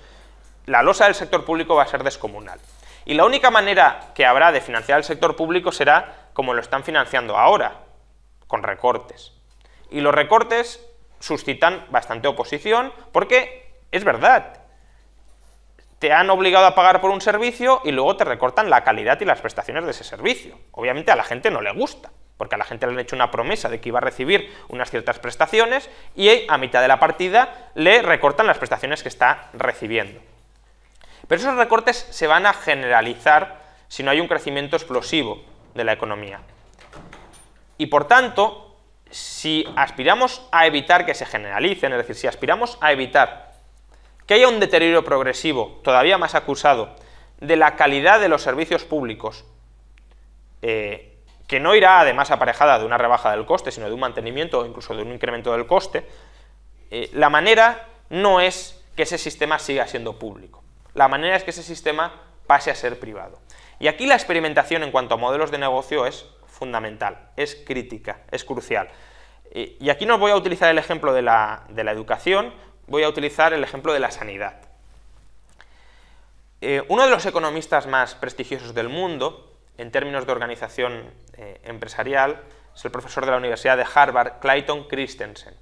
la losa del sector público va a ser descomunal. Y la única manera que habrá de financiar el sector público será como lo están financiando ahora, con recortes. Y los recortes suscitan bastante oposición porque es verdad, te han obligado a pagar por un servicio y luego te recortan la calidad y las prestaciones de ese servicio. Obviamente a la gente no le gusta, porque a la gente le han hecho una promesa de que iba a recibir unas ciertas prestaciones y a mitad de la partida le recortan las prestaciones que está recibiendo. Pero esos recortes se van a generalizar si no hay un crecimiento explosivo de la economía. Y por tanto, si aspiramos a evitar que se generalicen, es decir, si aspiramos a evitar que haya un deterioro progresivo todavía más acusado de la calidad de los servicios públicos, eh, que no irá además aparejada de una rebaja del coste, sino de un mantenimiento o incluso de un incremento del coste, eh, la manera no es que ese sistema siga siendo público. La manera es que ese sistema pase a ser privado. Y aquí la experimentación en cuanto a modelos de negocio es fundamental, es crítica, es crucial. Y aquí no voy a utilizar el ejemplo de la, educación, voy a utilizar el ejemplo de la sanidad. Eh, uno de los economistas más prestigiosos del mundo, en términos de organización eh, empresarial, es el profesor de la Universidad de Harvard, Clayton Christensen.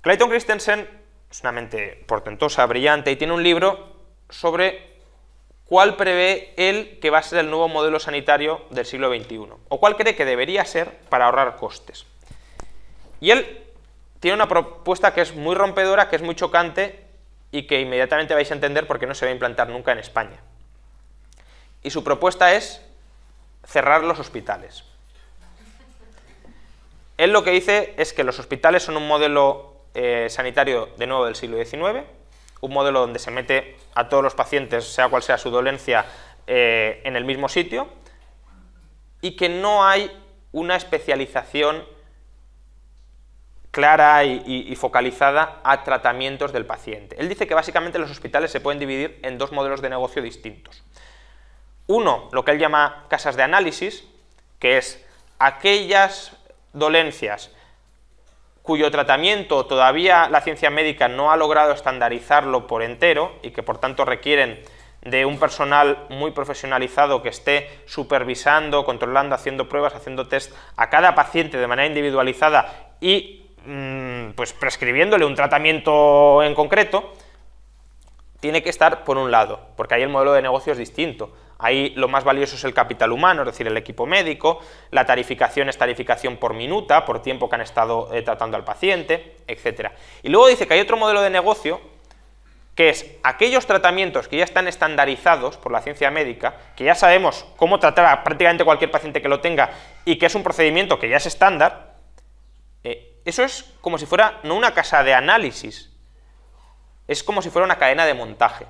Clayton Christensen es una mente portentosa, brillante, y tiene un libro sobre cuál prevé él que va a ser el nuevo modelo sanitario del siglo XXI, o cuál cree que debería ser para ahorrar costes. Y él tiene una propuesta que es muy rompedora, que es muy chocante y que inmediatamente vais a entender porque no se va a implantar nunca en España. Y su propuesta es cerrar los hospitales. Él lo que dice es que los hospitales son un modelo eh, sanitario de nuevo del siglo XIX, un modelo donde se mete a todos los pacientes, sea cual sea su dolencia, eh, en el mismo sitio y que no hay una especialización clara y, y, focalizada a tratamientos del paciente. Él dice que básicamente los hospitales se pueden dividir en dos modelos de negocio distintos. Uno, lo que él llama casas de análisis, que es aquellas dolencias cuyo tratamiento todavía la ciencia médica no ha logrado estandarizarlo por entero y que por tanto requieren de un personal muy profesionalizado que esté supervisando, controlando, haciendo pruebas, haciendo test a cada paciente de manera individualizada y mm, pues prescribiéndole un tratamiento en concreto, tiene que estar por un lado, porque ahí el modelo de negocio es distinto. Ahí lo más valioso es el capital humano, es decir, el equipo médico, la tarificación es tarificación por minuta, por tiempo que han estado eh, tratando al paciente, etc. Y luego dice que hay otro modelo de negocio que es aquellos tratamientos que ya están estandarizados por la ciencia médica, que ya sabemos cómo tratar a prácticamente cualquier paciente que lo tenga y que es un procedimiento que ya es estándar, eh, eso es como si fuera no una casa de análisis, es como si fuera una cadena de montaje.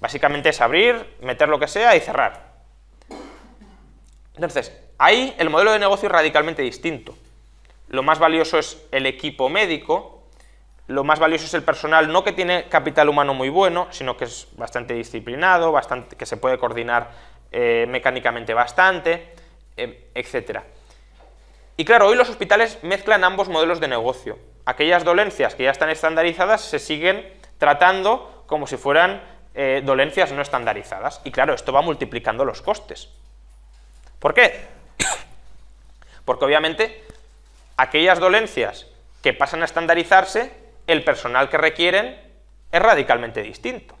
Básicamente es abrir, meter lo que sea y cerrar. Entonces, ahí el modelo de negocio es radicalmente distinto. Lo más valioso es el equipo médico, lo más valioso es el personal, no que tiene capital humano muy bueno, sino que es bastante disciplinado, bastante, que se puede coordinar eh, mecánicamente bastante, em, etc. Y claro, hoy los hospitales mezclan ambos modelos de negocio. Aquellas dolencias que ya están estandarizadas se siguen tratando como si fueran eh, dolencias no estandarizadas. Y claro, esto va multiplicando los costes. ¿Por qué? Porque obviamente aquellas dolencias que pasan a estandarizarse, el personal que requieren es radicalmente distinto.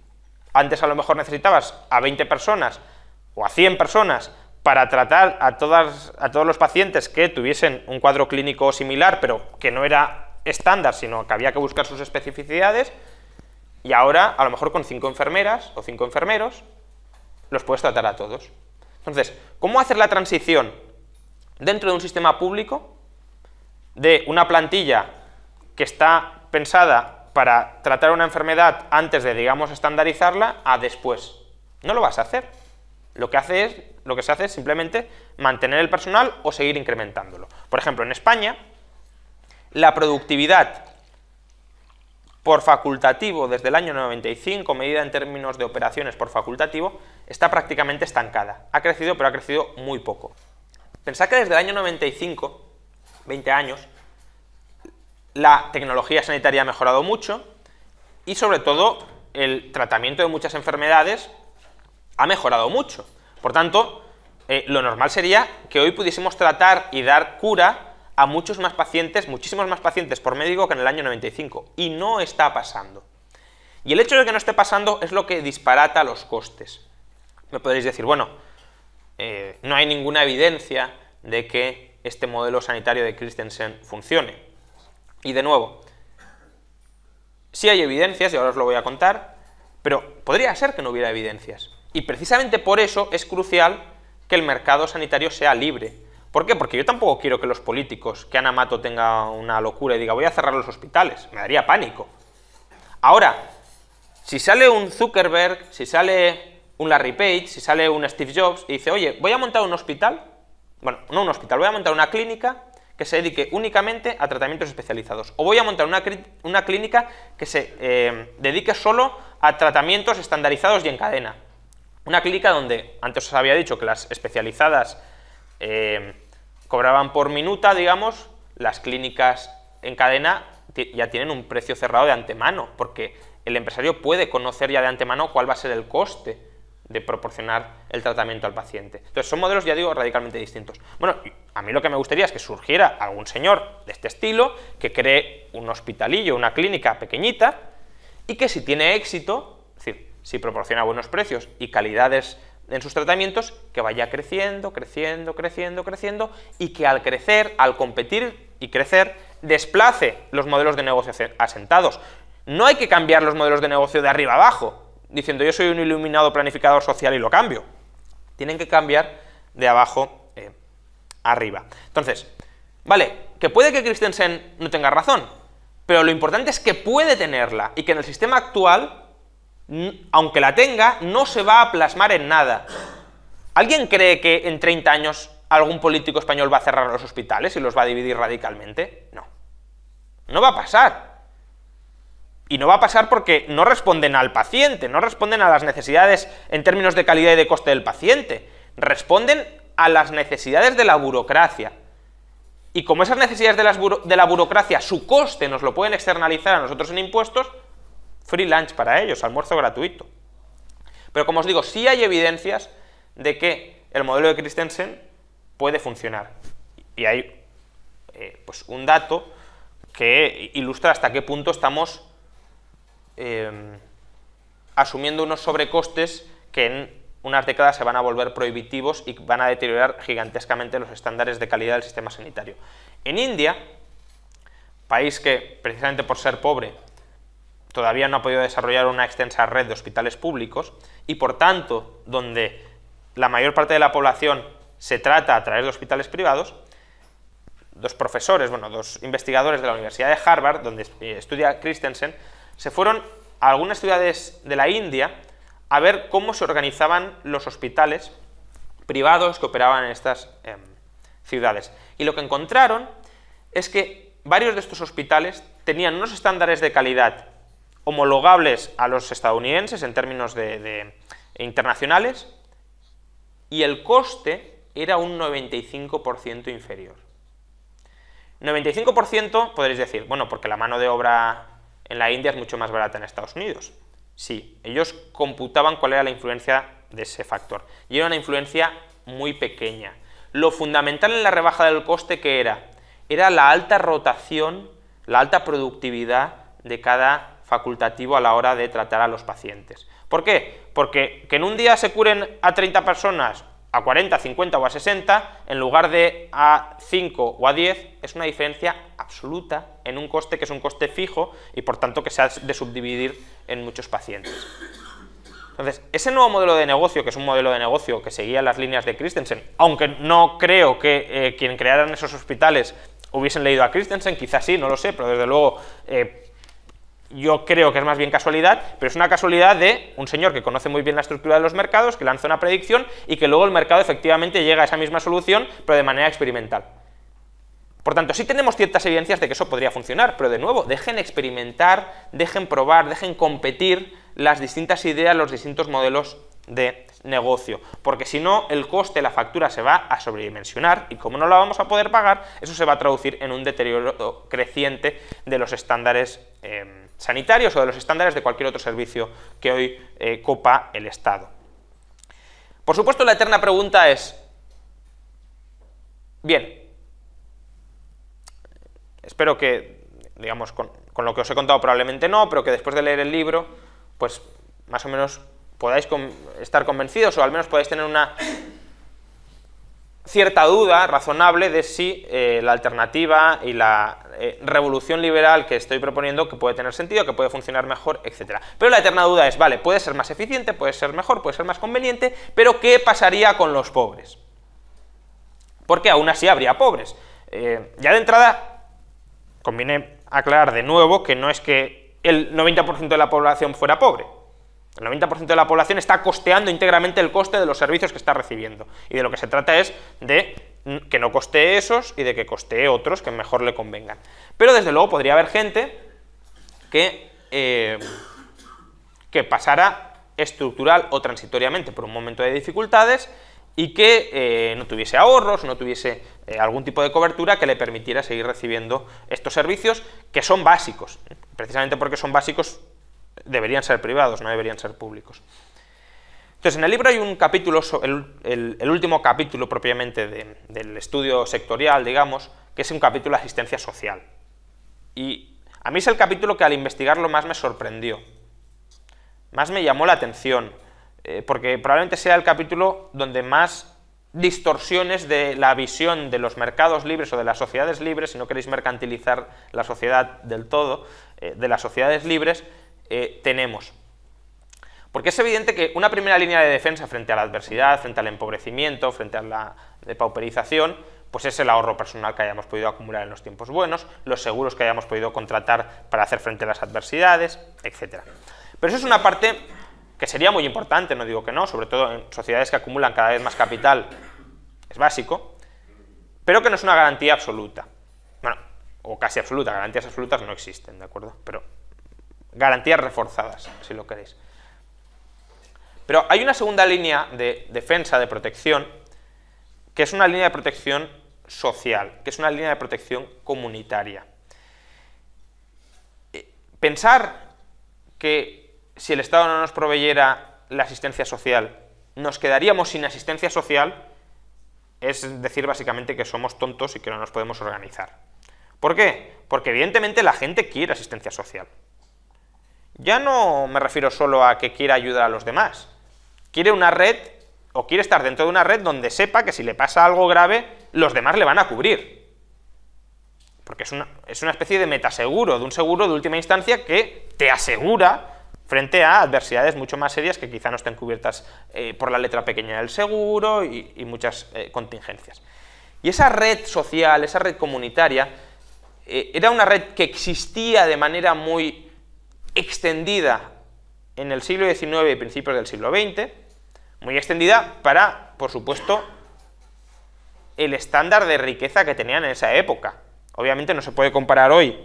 Antes a lo mejor necesitabas a 20 personas o a 100 personas para tratar a todos los pacientes que tuviesen un cuadro clínico similar, pero que no era estándar, sino que había que buscar sus especificidades, y ahora, a lo mejor con cinco enfermeras o cinco enfermeros, los puedes tratar a todos. Entonces, ¿cómo hacer la transición dentro de un sistema público de una plantilla que está pensada para tratar una enfermedad antes de, digamos, estandarizarla, a después? No lo vas a hacer. Lo que, hace es, lo que se hace es simplemente mantener el personal o seguir incrementándolo. Por ejemplo, en España, la productividad por facultativo desde el año 95, medida en términos de operaciones por facultativo, está prácticamente estancada. Ha crecido, pero ha crecido muy poco. Pensad que desde el año 95, 20 años, la tecnología sanitaria ha mejorado mucho y sobre todo el tratamiento de muchas enfermedades ha mejorado mucho. Por tanto, eh, lo normal sería que hoy pudiésemos tratar y dar cura a muchos más pacientes, muchísimos más pacientes por médico que en el año 95. Y no está pasando. Y el hecho de que no esté pasando es lo que disparata los costes. Me podréis decir, bueno, eh, no hay ninguna evidencia de que este modelo sanitario de Christensen funcione. Y de nuevo, sí hay evidencias, y ahora os lo voy a contar, pero podría ser que no hubiera evidencias. Y precisamente por eso es crucial que el mercado sanitario sea libre, ¿Por qué? Porque yo tampoco quiero que los políticos, que Ana Mato tenga una locura y diga voy a cerrar los hospitales, me daría pánico. Ahora, si sale un Zuckerberg, si sale un Larry Page, si sale un Steve Jobs y dice, oye, voy a montar un hospital, bueno, no un hospital, voy a montar una clínica que se dedique únicamente a tratamientos especializados. O voy a montar una, una clínica que se eh, dedique solo a tratamientos estandarizados y en cadena. Una clínica donde, antes os había dicho que las especializadas eh, cobraban por minuta, digamos, las clínicas en cadena ya tienen un precio cerrado de antemano, porque el empresario puede conocer ya de antemano cuál va a ser el coste de proporcionar el tratamiento al paciente. Entonces son modelos, ya digo, radicalmente distintos. Bueno, a mí lo que me gustaría es que surgiera algún señor de este estilo, que cree un hospitalillo, una clínica pequeñita, y que si tiene éxito, es decir, si proporciona buenos precios y calidades en sus tratamientos que vaya creciendo, creciendo, creciendo, creciendo y que al crecer, al competir y crecer, desplace los modelos de negocio asentados. No hay que cambiar los modelos de negocio de arriba abajo, diciendo yo soy un iluminado planificador social y lo cambio. Tienen que cambiar de abajo eh, arriba. Entonces, vale, que puede que Christensen no tenga razón, pero lo importante es que puede tenerla y que en el sistema actual aunque la tenga, no se va a plasmar en nada. ¿Alguien cree que en 30 años algún político español va a cerrar los hospitales y los va a dividir radicalmente? No. No va a pasar. Y no va a pasar porque no responden al paciente, no responden a las necesidades en términos de calidad y de coste del paciente, responden a las necesidades de la burocracia. Y como esas necesidades de, la burocracia, su coste nos lo pueden externalizar a nosotros en impuestos, free lunch para ellos, almuerzo gratuito. Pero como os digo, sí hay evidencias de que el modelo de Christensen puede funcionar. Y hay eh, pues un dato que ilustra hasta qué punto estamos em, asumiendo unos sobrecostes que en unas décadas se van a volver prohibitivos y van a deteriorar gigantescamente los estándares de calidad del sistema sanitario. En India, país que precisamente por ser pobre todavía no ha podido desarrollar una extensa red de hospitales públicos y por tanto donde la mayor parte de la población se trata a través de hospitales privados, dos profesores, bueno, dos investigadores de la Universidad de Harvard, donde eh, estudia Christensen, se fueron a algunas ciudades de la India a ver cómo se organizaban los hospitales privados que operaban en estas em, ciudades. Y lo que encontraron es que varios de estos hospitales tenían unos estándares de calidad homologables a los estadounidenses en términos de, internacionales y el coste era un 95% inferior. 95% podréis decir, bueno, porque la mano de obra en la India es mucho más barata en Estados Unidos. Sí, ellos computaban cuál era la influencia de ese factor. Y era una influencia muy pequeña. Lo fundamental en la rebaja del coste que era, era la alta rotación, la alta productividad de cada facultativo a la hora de tratar a los pacientes. ¿Por qué? Porque que en un día se curen a 30 personas, a 40, 50 o a 60, en lugar de a 5 o a 10, es una diferencia absoluta en un coste que es un coste fijo y por tanto que se ha de subdividir en muchos pacientes. Entonces, ese nuevo modelo de negocio, que es un modelo de negocio que seguía las líneas de Christensen, aunque no creo que eh, quien crearan esos hospitales hubiesen leído a Christensen, quizás sí, no lo sé, pero desde luego eh, yo creo que es más bien casualidad, pero es una casualidad de un señor que conoce muy bien la estructura de los mercados, que lanza una predicción y que luego el mercado efectivamente llega a esa misma solución, pero de manera experimental. Por tanto, sí tenemos ciertas evidencias de que eso podría funcionar, pero de nuevo, dejen experimentar, dejen probar, dejen competir las distintas ideas, los distintos modelos de negocio, porque si no, el coste, la factura se va a sobredimensionar y como no la vamos a poder pagar, eso se va a traducir en un deterioro creciente de los estándares. Eh, sanitarios o de los estándares de cualquier otro servicio que hoy eh, copa el Estado. Por supuesto, la eterna pregunta es, bien, espero que, digamos, con, lo que os he contado probablemente no, pero que después de leer el libro, pues más o menos podáis estar convencidos o al menos podáis tener una cierta duda razonable de si eh, la alternativa y la eh, revolución liberal que estoy proponiendo que puede tener sentido, que puede funcionar mejor, etcétera. Pero la eterna duda es, vale, puede ser más eficiente, puede ser mejor, puede ser más conveniente, pero ¿qué pasaría con los pobres? Porque aún así habría pobres. Eh, ya de entrada, conviene aclarar de nuevo que no es que el 90% de la población fuera pobre, el 90% de la población está costeando íntegramente el coste de los servicios que está recibiendo. Y de lo que se trata es de que no coste esos y de que coste otros que mejor le convengan. Pero desde luego podría haber gente que, eh, que pasara estructural o transitoriamente por un momento de dificultades y que eh, no tuviese ahorros, no tuviese eh, algún tipo de cobertura que le permitiera seguir recibiendo estos servicios que son básicos. Precisamente porque son básicos deberían ser privados, no deberían ser públicos. Entonces, en el libro hay un capítulo, el, último capítulo propiamente del estudio sectorial, digamos, que es un capítulo de asistencia social. Y a mí es el capítulo que al investigarlo más me sorprendió, más me llamó la atención, eh, porque probablemente sea el capítulo donde más distorsiones de la visión de los mercados libres o de las sociedades libres, si no queréis mercantilizar la sociedad del todo, eh, de las sociedades libres, eh, tenemos. Porque es evidente que una primera línea de defensa frente a la adversidad, frente al empobrecimiento, frente a la pauperización, pues es el ahorro personal que hayamos podido acumular en los tiempos buenos, los seguros que hayamos podido contratar para hacer frente a las adversidades, etc. Pero eso es una parte que sería muy importante, no digo que no, sobre todo en sociedades que acumulan cada vez más capital, es básico, pero que no es una garantía absoluta. Bueno, o casi absoluta, garantías absolutas no existen, ¿de acuerdo? Pero Garantías reforzadas, si lo queréis. Pero hay una segunda línea de defensa, de protección, que es una línea de protección social, que es una línea de protección comunitaria. Eh, pensar que si el Estado no nos proveyera la asistencia social, nos quedaríamos sin asistencia social, es decir básicamente que somos tontos y que no nos podemos organizar. ¿Por qué? Porque evidentemente la gente quiere asistencia social. Ya no me refiero solo a que quiera ayudar a los demás. Quiere una red o quiere estar dentro de una red donde sepa que si le pasa algo grave, los demás le van a cubrir. Porque es una, especie de metaseguro, de un seguro de última instancia que te asegura frente a adversidades mucho más serias que quizá no estén cubiertas eh, por la letra pequeña del seguro y, muchas eh, contingencias. Y esa red social, esa red comunitaria, eh, era una red que existía de manera muy extendida en el siglo XIX y principios del siglo XX, muy extendida para, por supuesto, el estándar de riqueza que tenían en esa época. Obviamente no se puede comparar hoy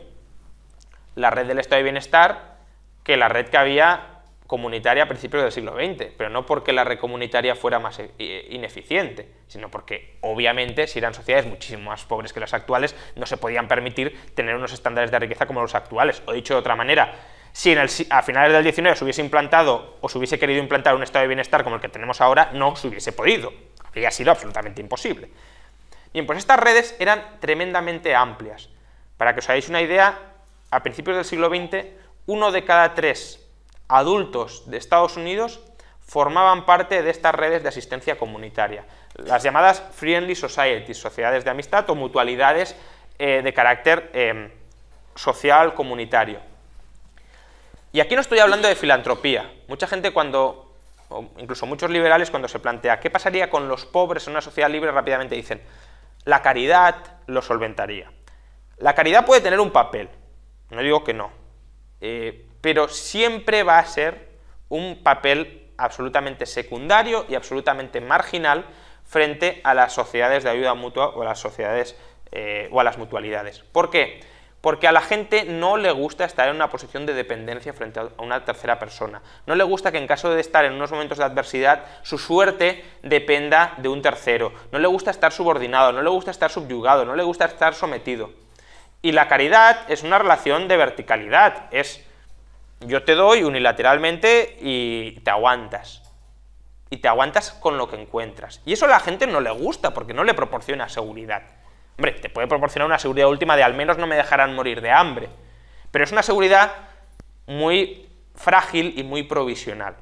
la red del estado de bienestar que la red que había comunitaria a principios del siglo XX, pero no porque la red comunitaria fuera más eh, ineficiente, sino porque obviamente si eran sociedades muchísimo más pobres que las actuales, no se podían permitir tener unos estándares de riqueza como los actuales. O dicho de otra manera, si a finales del 19 se hubiese implantado o se hubiese querido implantar un estado de bienestar como el que tenemos ahora, no se hubiese podido. Habría sido absolutamente imposible. Bien, pues estas redes eran tremendamente amplias. Para que os hagáis una idea, a principios del siglo XX, uno de cada tres adultos de Estados Unidos formaban parte de estas redes de asistencia comunitaria, las llamadas Friendly Societies, sociedades de amistad o mutualidades eh, de carácter em, social comunitario. Y aquí no estoy hablando de filantropía. Mucha gente cuando, incluso muchos liberales cuando se plantea qué pasaría con los pobres en una sociedad libre, rápidamente dicen, la caridad lo solventaría. La caridad puede tener un papel, no digo que no, eh, pero siempre va a ser un papel absolutamente secundario y absolutamente marginal frente a las sociedades de ayuda mutua o las sociedades eh, o a las mutualidades. ¿Por qué? Porque a la gente no le gusta estar en una posición de dependencia frente a una tercera persona. No le gusta que en caso de estar en unos momentos de adversidad, su suerte dependa de un tercero. No le gusta estar subordinado, no le gusta estar subyugado, no le gusta estar sometido. Y la caridad es una relación de verticalidad. Es yo te doy unilateralmente y te aguantas. Y te aguantas con lo que encuentras. Y eso a la gente no le gusta porque no le proporciona seguridad. Hombre, te puede proporcionar una seguridad última de al menos no me dejarán morir de hambre. Pero es una seguridad muy frágil y muy provisional.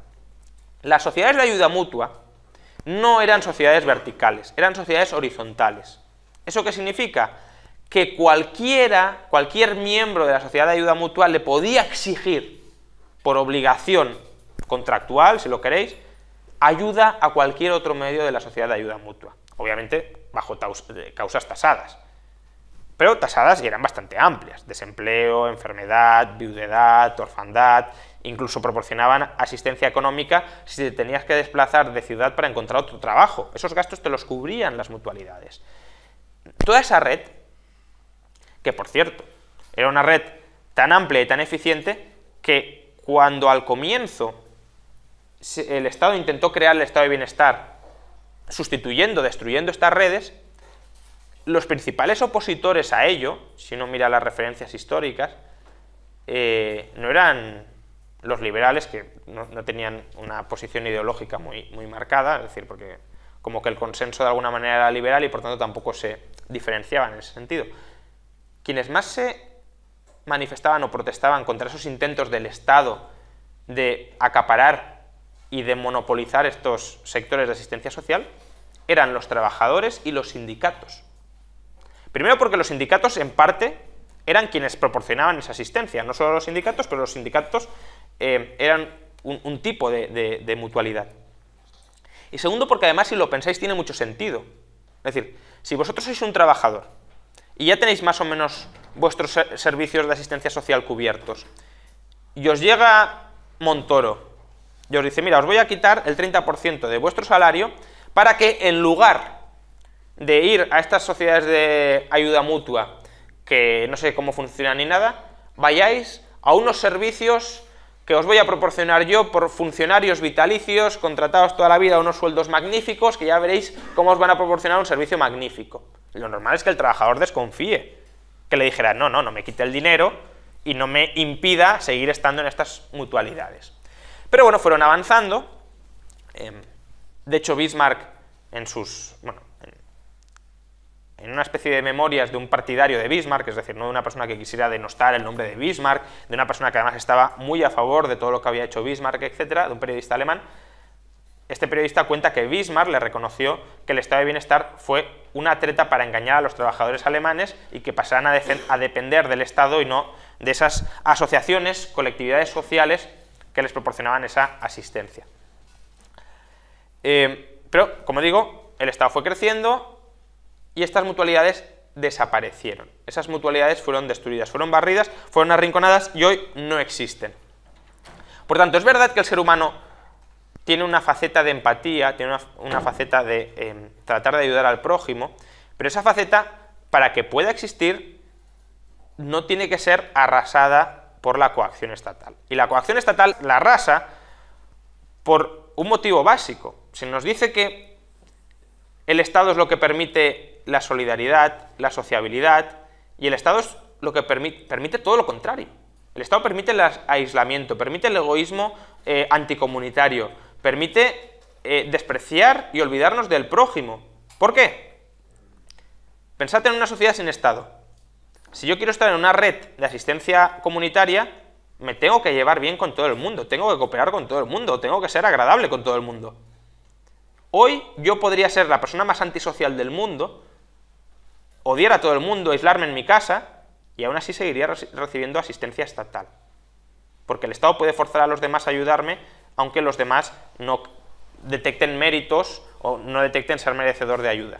Las sociedades de ayuda mutua no eran sociedades verticales, eran sociedades horizontales. ¿Eso qué significa? Que cualquiera, cualquier miembro de la sociedad de ayuda mutua le podía exigir, por obligación contractual, si lo queréis, ayuda a cualquier otro medio de la sociedad de ayuda mutua. Obviamente, bajo eh, causas tasadas. Pero tasadas y eran bastante amplias. Desempleo, enfermedad, viudedad, orfandad, incluso proporcionaban asistencia económica si te tenías que desplazar de ciudad para encontrar otro trabajo. Esos gastos te los cubrían las mutualidades. Toda esa red, que por cierto, era una red tan amplia y tan eficiente que cuando al comienzo el Estado intentó crear el estado de bienestar sustituyendo, destruyendo estas redes, los principales opositores a ello, si uno mira las referencias históricas, eh, no eran los liberales, que no, tenían una posición ideológica muy, muy marcada, es decir, porque como que el consenso de alguna manera era liberal y por tanto tampoco se diferenciaban en ese sentido. Quienes más se manifestaban o protestaban contra esos intentos del Estado de acaparar y de monopolizar estos sectores de asistencia social eran los trabajadores y los sindicatos. Primero porque los sindicatos en parte eran quienes proporcionaban esa asistencia, no solo los sindicatos, pero los sindicatos eh, eran un, tipo de, de mutualidad. Y segundo porque además si lo pensáis tiene mucho sentido. Es decir, si vosotros sois un trabajador y ya tenéis más o menos vuestros servicios de asistencia social cubiertos y os llega Montoro y os dice, mira, os voy a quitar el 30% de vuestro salario para que en lugar de ir a estas sociedades de ayuda mutua, que no sé cómo funcionan ni nada, vayáis a unos servicios que os voy a proporcionar yo por funcionarios vitalicios, contratados toda la vida a unos sueldos magníficos, que ya veréis cómo os van a proporcionar un servicio magnífico. Lo normal es que el trabajador desconfíe, que le dijera, no, no, no me quite el dinero y no me impida seguir estando en estas mutualidades. Pero bueno, fueron avanzando. Em, de hecho, Bismarck, en sus. Bueno, en, una especie de memorias de un partidario de Bismarck, es decir, no de una persona que quisiera denostar el nombre de Bismarck, de una persona que además estaba muy a favor de todo lo que había hecho Bismarck, etcétera, de un periodista alemán, este periodista cuenta que Bismarck le reconoció que el estado de bienestar fue una treta para engañar a los trabajadores alemanes y que pasaran a depender del Estado y no de esas asociaciones, colectividades sociales que les proporcionaban esa asistencia. Eh, pero, como digo, el Estado fue creciendo y estas mutualidades desaparecieron. Esas mutualidades fueron destruidas, fueron barridas, fueron arrinconadas y hoy no existen. Por tanto, es verdad que el ser humano tiene una faceta de empatía, tiene una, faceta de em, tratar de ayudar al prójimo, pero esa faceta, para que pueda existir, no tiene que ser arrasada por la coacción estatal. Y la coacción estatal la arrasa por un motivo básico. Se nos dice que el Estado es lo que permite la solidaridad, la sociabilidad, y el Estado es lo que permite, todo lo contrario. El Estado permite el aislamiento, permite el egoísmo eh, anticomunitario, permite eh, despreciar y olvidarnos del prójimo. ¿Por qué? Pensad en una sociedad sin Estado. Si yo quiero estar en una red de asistencia comunitaria, me tengo que llevar bien con todo el mundo, tengo que cooperar con todo el mundo, tengo que ser agradable con todo el mundo. Hoy yo podría ser la persona más antisocial del mundo, odiar a todo el mundo, aislarme en mi casa, y aún así seguiría recibiendo asistencia estatal. Porque el Estado puede forzar a los demás a ayudarme, aunque los demás no detecten méritos o no detecten ser merecedor de ayuda.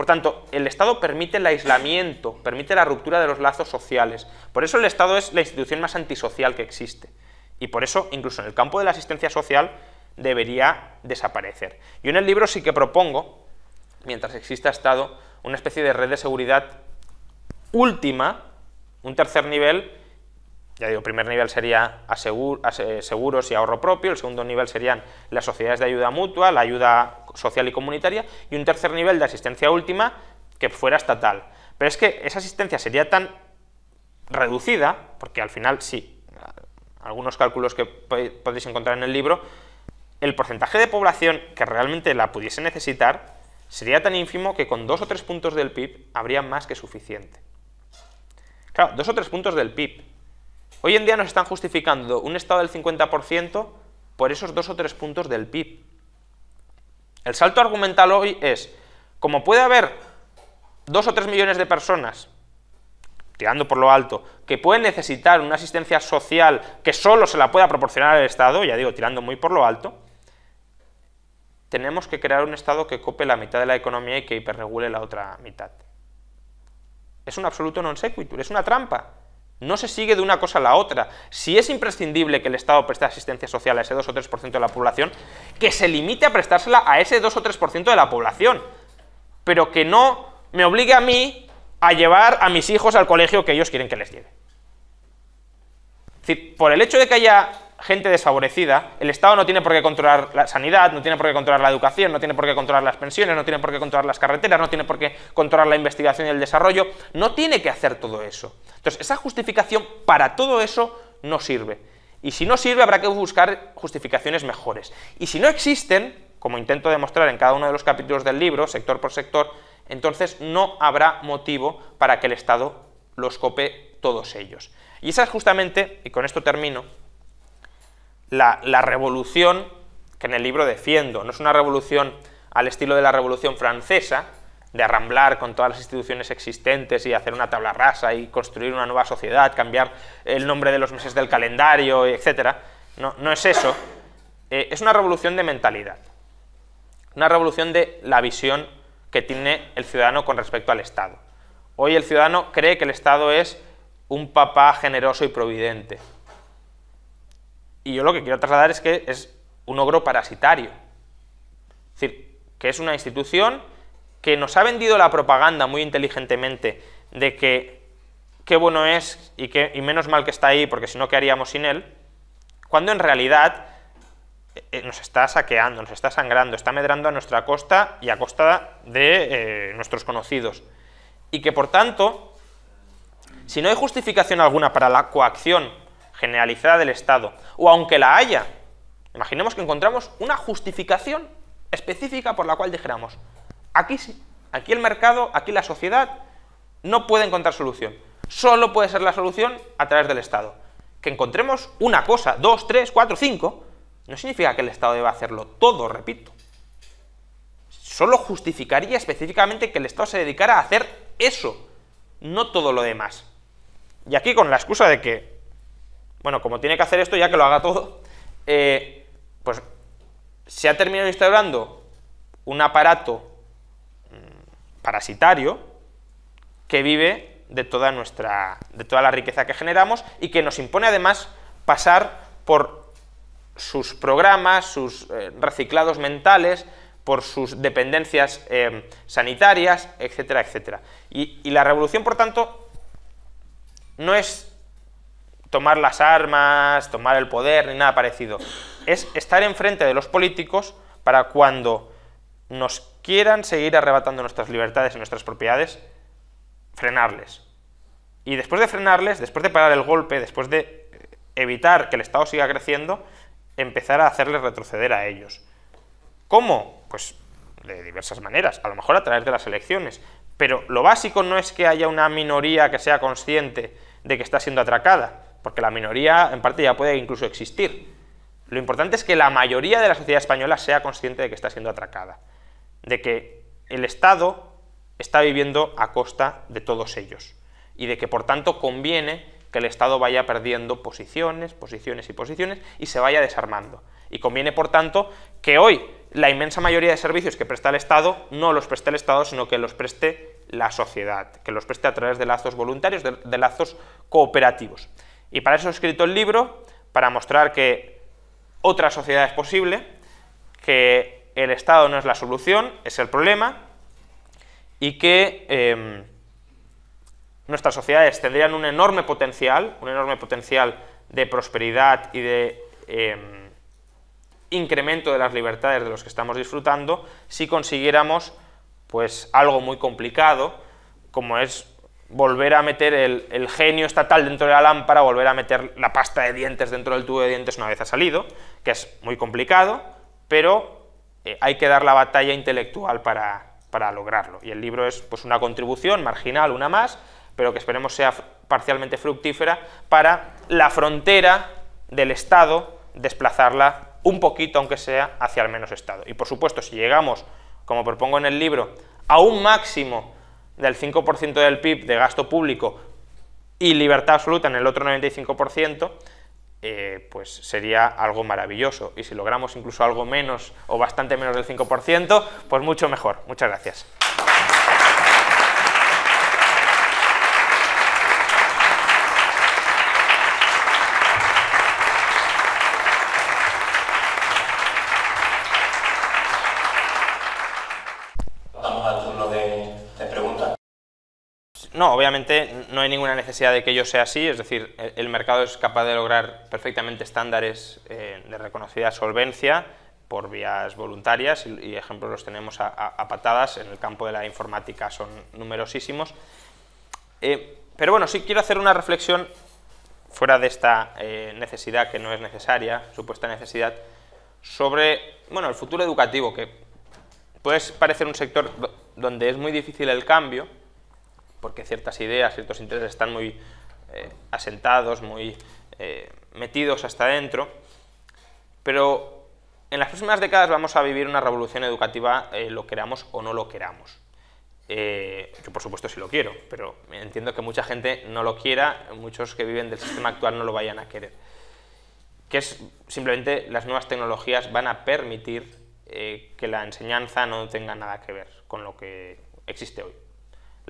Por tanto, el Estado permite el aislamiento, permite la ruptura de los lazos sociales. Por eso el Estado es la institución más antisocial que existe. Y por eso, incluso en el campo de la asistencia social, debería desaparecer. Yo en el libro sí que propongo, mientras exista Estado, una especie de red de seguridad última, un tercer nivel ya digo, el primer nivel sería seguros y ahorro propio, el segundo nivel serían las sociedades de ayuda mutua, la ayuda social y comunitaria, y un tercer nivel de asistencia última que fuera estatal. Pero es que esa asistencia sería tan reducida, porque al final sí, algunos cálculos que podéis encontrar en el libro, el porcentaje de población que realmente la pudiese necesitar sería tan ínfimo que con dos o tres puntos del PIB habría más que suficiente. Claro, dos o tres puntos del PIB Hoy en día nos están justificando un estado del 50% por esos dos o tres puntos del PIB. El salto argumental hoy es, como puede haber dos o tres millones de personas, tirando por lo alto, que pueden necesitar una asistencia social que solo se la pueda proporcionar el Estado, ya digo, tirando muy por lo alto, tenemos que crear un Estado que cope la mitad de la economía y que hiperregule la otra mitad. Es un absoluto non sequitur, es una trampa. No se sigue de una cosa a la otra. Si es imprescindible que el Estado preste asistencia social a ese 2 o 3% de la población, que se limite a prestársela a ese 2 o 3% de la población. Pero que no me obligue a mí a llevar a mis hijos al colegio que ellos quieren que les lleve por el hecho de que haya gente desfavorecida, el Estado no tiene por qué controlar la sanidad, no tiene por qué controlar la educación, no tiene por qué controlar las pensiones, no tiene por qué controlar las carreteras, no tiene por qué controlar la investigación y el desarrollo, no tiene que hacer todo eso. Entonces, esa justificación para todo eso no sirve. Y si no sirve, habrá que buscar justificaciones mejores. Y si no existen, como intento demostrar en cada uno de los capítulos del libro, sector por sector, entonces no habrá motivo para que el Estado los cope todos ellos. Y esa es justamente, y con esto termino, la, revolución que en el libro defiendo. No es una revolución al estilo de la revolución francesa, de arramblar con todas las instituciones existentes y hacer una tabla rasa y construir una nueva sociedad, cambiar el nombre de los meses del calendario, etc. No, no es eso. Eh, es una revolución de mentalidad. Una revolución de la visión que tiene el ciudadano con respecto al Estado. Hoy el ciudadano cree que el Estado es un papá generoso y providente. Y yo lo que quiero trasladar es que es un ogro parasitario. Es decir, que es una institución que nos ha vendido la propaganda muy inteligentemente de que qué bueno es y, que, menos mal que está ahí porque si no, ¿qué haríamos sin él? Cuando en realidad eh, eh, nos está saqueando, nos está sangrando, está medrando a nuestra costa y a costa de eh, nuestros conocidos. Y que por tanto si no hay justificación alguna para la coacción generalizada del Estado, o aunque la haya, imaginemos que encontramos una justificación específica por la cual dijéramos, aquí sí, aquí el mercado, aquí la sociedad no puede encontrar solución. Solo puede ser la solución a través del Estado. Que encontremos una cosa, dos, tres, cuatro, cinco, no significa que el Estado deba hacerlo todo, repito. Solo justificaría específicamente que el Estado se dedicara a hacer eso, no todo lo demás. Y aquí con la excusa de que, bueno, como tiene que hacer esto ya que lo haga todo, eh, pues se ha terminado instaurando un aparato mm, parasitario que vive de toda nuestra, de toda la riqueza que generamos y que nos impone además pasar por sus programas, sus eh, reciclados mentales, por sus dependencias eh, sanitarias, etcétera, etcétera. y la revolución, por tanto, no es tomar las armas, tomar el poder, ni nada parecido. Es estar enfrente de los políticos para cuando nos quieran seguir arrebatando nuestras libertades y nuestras propiedades, frenarles. Y después de frenarles, después de parar el golpe, después de evitar que el Estado siga creciendo, empezar a hacerles retroceder a ellos. ¿Cómo? Pues de diversas maneras, a lo mejor a través de las elecciones. Pero lo básico no es que haya una minoría que sea consciente de que está siendo atracada, porque la minoría en parte ya puede incluso existir. Lo importante es que la mayoría de la sociedad española sea consciente de que está siendo atracada, de que el Estado está viviendo a costa de todos ellos y de que por tanto conviene que el Estado vaya perdiendo posiciones, posiciones y posiciones y se vaya desarmando. Y conviene por tanto que hoy la inmensa mayoría de servicios que presta el Estado no los preste el Estado, sino que los preste la sociedad, que los preste a través de lazos voluntarios, de, lazos cooperativos. Y para eso he escrito el libro, para mostrar que otra sociedad es posible, que el Estado no es la solución, es el problema, y que em, nuestras sociedades tendrían un enorme potencial, un enorme potencial de prosperidad y de em, incremento de las libertades de los que estamos disfrutando si consiguiéramos pues algo muy complicado, como es volver a meter el, genio estatal dentro de la lámpara, volver a meter la pasta de dientes dentro del tubo de dientes una vez ha salido, que es muy complicado, pero eh, hay que dar la batalla intelectual para, para, lograrlo. Y el libro es pues, una contribución marginal, una más, pero que esperemos sea parcialmente fructífera para la frontera del Estado desplazarla un poquito, aunque sea, hacia el menos Estado. Y por supuesto, si llegamos como propongo en el libro, a un máximo del 5% del PIB de gasto público y libertad absoluta en el otro 95%, eh, pues sería algo maravilloso. Y si logramos incluso algo menos o bastante menos del 5%, pues mucho mejor. Muchas gracias. No, obviamente no hay ninguna necesidad de que ello sea así, es decir, el, mercado es capaz de lograr perfectamente estándares eh, de reconocida solvencia por vías voluntarias y, ejemplos los tenemos a, patadas, en el campo de la informática son numerosísimos. Eh, pero bueno, sí quiero hacer una reflexión fuera de esta eh, necesidad que no es necesaria, supuesta necesidad, sobre bueno, el futuro educativo, que puede parecer un sector donde es muy difícil el cambio, porque ciertas ideas, ciertos intereses están muy eh, asentados, muy eh, metidos hasta dentro, pero en las próximas décadas vamos a vivir una revolución educativa, eh, lo queramos o no lo queramos. yo por supuesto sí lo quiero, pero entiendo que mucha gente no lo quiera, muchos que viven del sistema actual no lo vayan a querer. Que es simplemente las nuevas tecnologías van a permitir que la enseñanza no tenga nada que ver con lo que existe hoy.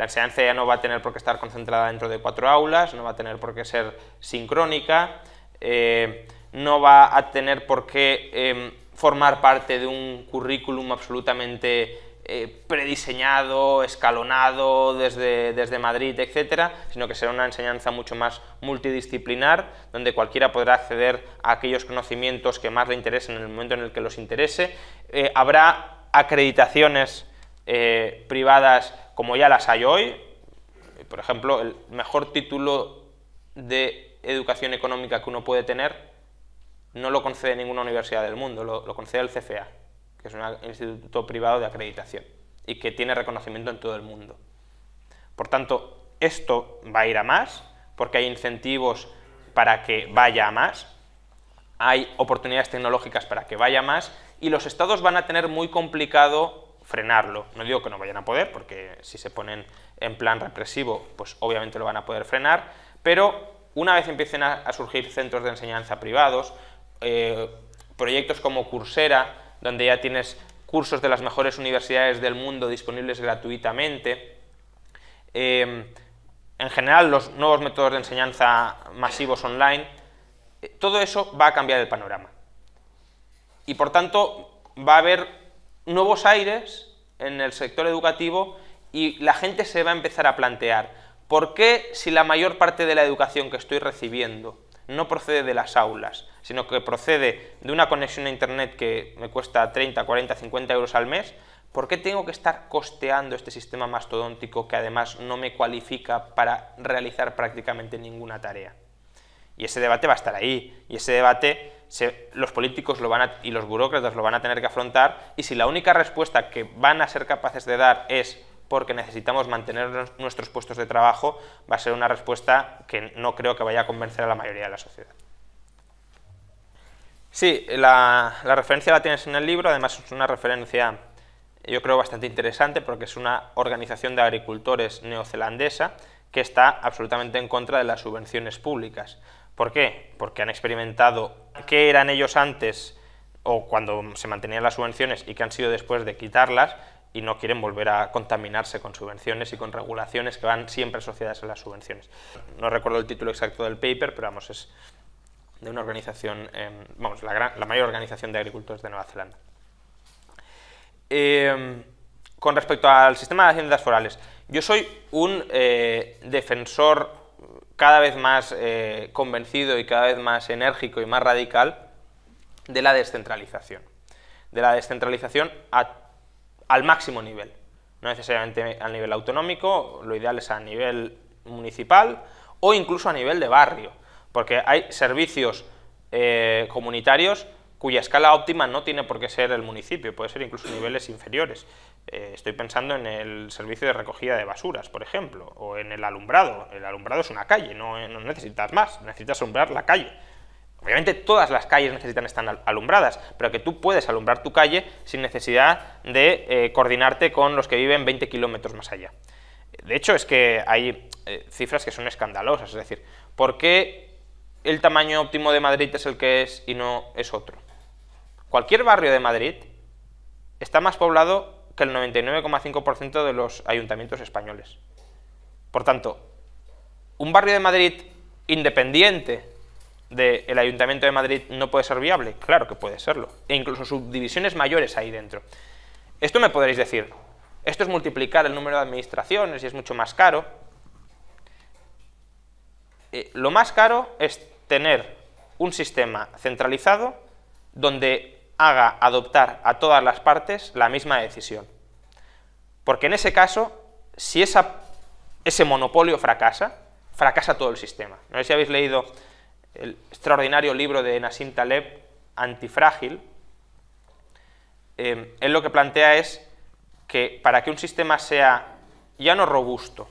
La enseñanza ya no va a tener por qué estar concentrada dentro de cuatro aulas, no va a tener por qué ser sincrónica, eh, no va a tener por qué em, formar parte de un currículum absolutamente eh, prediseñado, escalonado desde, desde Madrid, etcétera, sino que será una enseñanza mucho más multidisciplinar, donde cualquiera podrá acceder a aquellos conocimientos que más le interesen en el momento en el que los interese. Eh, habrá acreditaciones eh, privadas como ya las hay hoy. Por ejemplo, el mejor título de educación económica que uno puede tener no lo concede ninguna universidad del mundo, lo, lo concede el CFA, que es un instituto privado de acreditación y que tiene reconocimiento en todo el mundo. Por tanto, esto va a ir a más, porque hay incentivos para que vaya a más, hay oportunidades tecnológicas para que vaya a más, y los estados van a tener muy complicado frenarlo. No digo que no vayan a poder, porque si se ponen en plan represivo, pues obviamente lo van a poder frenar, pero una vez empiecen a, surgir centros de enseñanza privados, eh, proyectos como Coursera, donde ya tienes cursos de las mejores universidades del mundo disponibles gratuitamente, eh, en general los nuevos métodos de enseñanza masivos online, eh, todo eso va a cambiar el panorama. Y por tanto va a haber nuevos aires en el sector educativo y la gente se va a empezar a plantear, ¿por qué si la mayor parte de la educación que estoy recibiendo no procede de las aulas, sino que procede de una conexión a Internet que me cuesta 30, 40, 50 euros al mes, ¿por qué tengo que estar costeando este sistema mastodóntico que además no me cualifica para realizar prácticamente ninguna tarea? Y ese debate va a estar ahí, y ese debate los políticos lo van y los burócratas lo van a tener que afrontar y si la única respuesta que van a ser capaces de dar es porque necesitamos mantener nuestros puestos de trabajo, va a ser una respuesta que no creo que vaya a convencer a la mayoría de la sociedad. Sí, la referencia la tienes en el libro, además es una referencia yo creo bastante interesante porque es una organización de agricultores neozelandesa que está absolutamente en contra de las subvenciones públicas. ¿Por qué? Porque han experimentado qué eran ellos antes o cuando se mantenían las subvenciones y qué han sido después de quitarlas y no quieren volver a contaminarse con subvenciones y con regulaciones que van siempre asociadas a las subvenciones. No recuerdo el título exacto del paper, pero vamos, es de una organización, em, vamos, la, mayor organización de agricultores de Nueva Zelanda. Em, con respecto al sistema de haciendas forales, yo soy un eh, defensor cada vez más eh, convencido y cada vez más enérgico y más radical de la descentralización. De la descentralización al máximo nivel. No necesariamente a nivel autonómico, lo ideal es a nivel municipal o incluso a nivel de barrio, porque hay servicios eh, comunitarios cuya escala óptima no tiene por qué ser el municipio, puede ser incluso niveles inferiores. Eh, estoy pensando en el servicio de recogida de basuras, por ejemplo, o en el alumbrado. El alumbrado es una calle, no, eh, necesitas más, necesitas alumbrar la calle. Obviamente todas las calles necesitan estar alumbradas, pero que tú puedes alumbrar tu calle sin necesidad de eh, coordinarte con los que viven 20 kilómetros más allá. De hecho, es que hay cifras que son escandalosas, es decir, ¿por qué el tamaño óptimo de Madrid es el que es y no es otro? Cualquier barrio de Madrid está más poblado que el 99,5% de los ayuntamientos españoles. Por tanto, un barrio de Madrid independiente del ayuntamiento de Madrid no puede ser viable, claro que puede serlo, e incluso subdivisiones mayores ahí dentro. Esto me podréis decir, esto es multiplicar el número de administraciones y es mucho más caro. Eh, lo más caro es tener un sistema centralizado donde haga adoptar a todas las partes la misma decisión. Porque en ese caso, si ese monopolio fracasa, fracasa todo el sistema. No sé si habéis leído el extraordinario libro de Nassim Taleb, Antifrágil. Eh, él lo que plantea es que para que un sistema sea ya no robusto,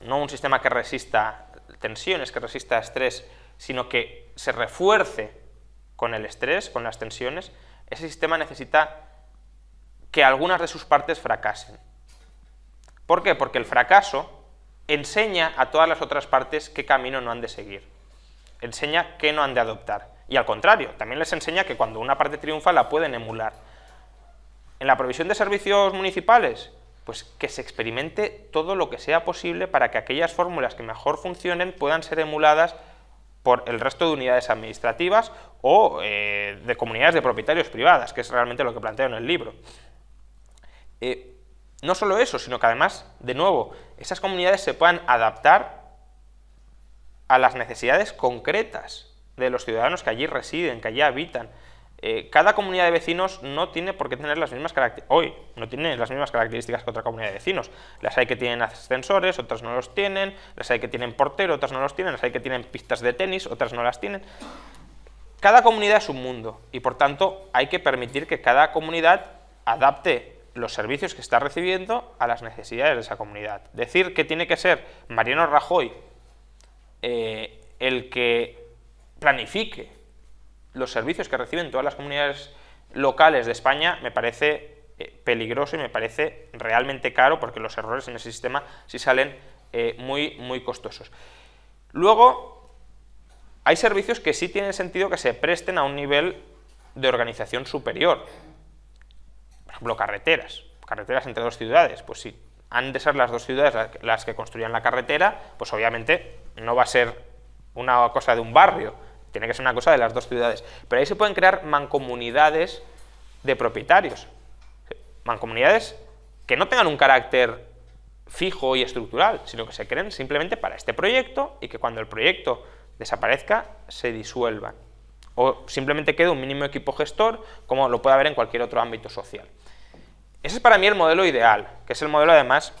no un sistema que resista tensiones, que resista estrés, sino que se refuerce con el estrés, con las tensiones, ese sistema necesita que algunas de sus partes fracasen. ¿Por qué? Porque el fracaso enseña a todas las otras partes qué camino no han de seguir, enseña qué no han de adoptar. Y al contrario, también les enseña que cuando una parte triunfa la pueden emular. En la provisión de servicios municipales, pues que se experimente todo lo que sea posible para que aquellas fórmulas que mejor funcionen puedan ser emuladas por el resto de unidades administrativas o eh, de comunidades de propietarios privadas, que es realmente lo que planteo en el libro. Eh, no solo eso, sino que además, de nuevo, esas comunidades se puedan adaptar a las necesidades concretas de los ciudadanos que allí residen, que allí habitan, eh, cada comunidad de vecinos no tiene por qué tener las mismas características, hoy no tiene las mismas características que otra comunidad de vecinos. Las hay que tienen ascensores, otras no los tienen, las hay que tienen portero, otras no los tienen, las hay que tienen pistas de tenis, otras no las tienen. Cada comunidad es un mundo y por tanto hay que permitir que cada comunidad adapte los servicios que está recibiendo a las necesidades de esa comunidad. Decir que tiene que ser Mariano Rajoy eh, el que planifique los servicios que reciben todas las comunidades locales de España me parece eh, peligroso y me parece realmente caro porque los errores en ese sistema sí salen eh, muy, muy costosos. Luego, hay servicios que sí tienen sentido que se presten a un nivel de organización superior. Por ejemplo, carreteras. Carreteras entre dos ciudades. Pues si han de ser las dos ciudades las que construyan la carretera, pues obviamente no va a ser una cosa de un barrio, tiene que ser una cosa de las dos ciudades. Pero ahí se pueden crear mancomunidades de propietarios. Mancomunidades que no tengan un carácter fijo y estructural, sino que se creen simplemente para este proyecto y que cuando el proyecto desaparezca se disuelvan. O simplemente quede un mínimo equipo gestor, como lo puede haber en cualquier otro ámbito social. Ese es para mí el modelo ideal, que es el modelo además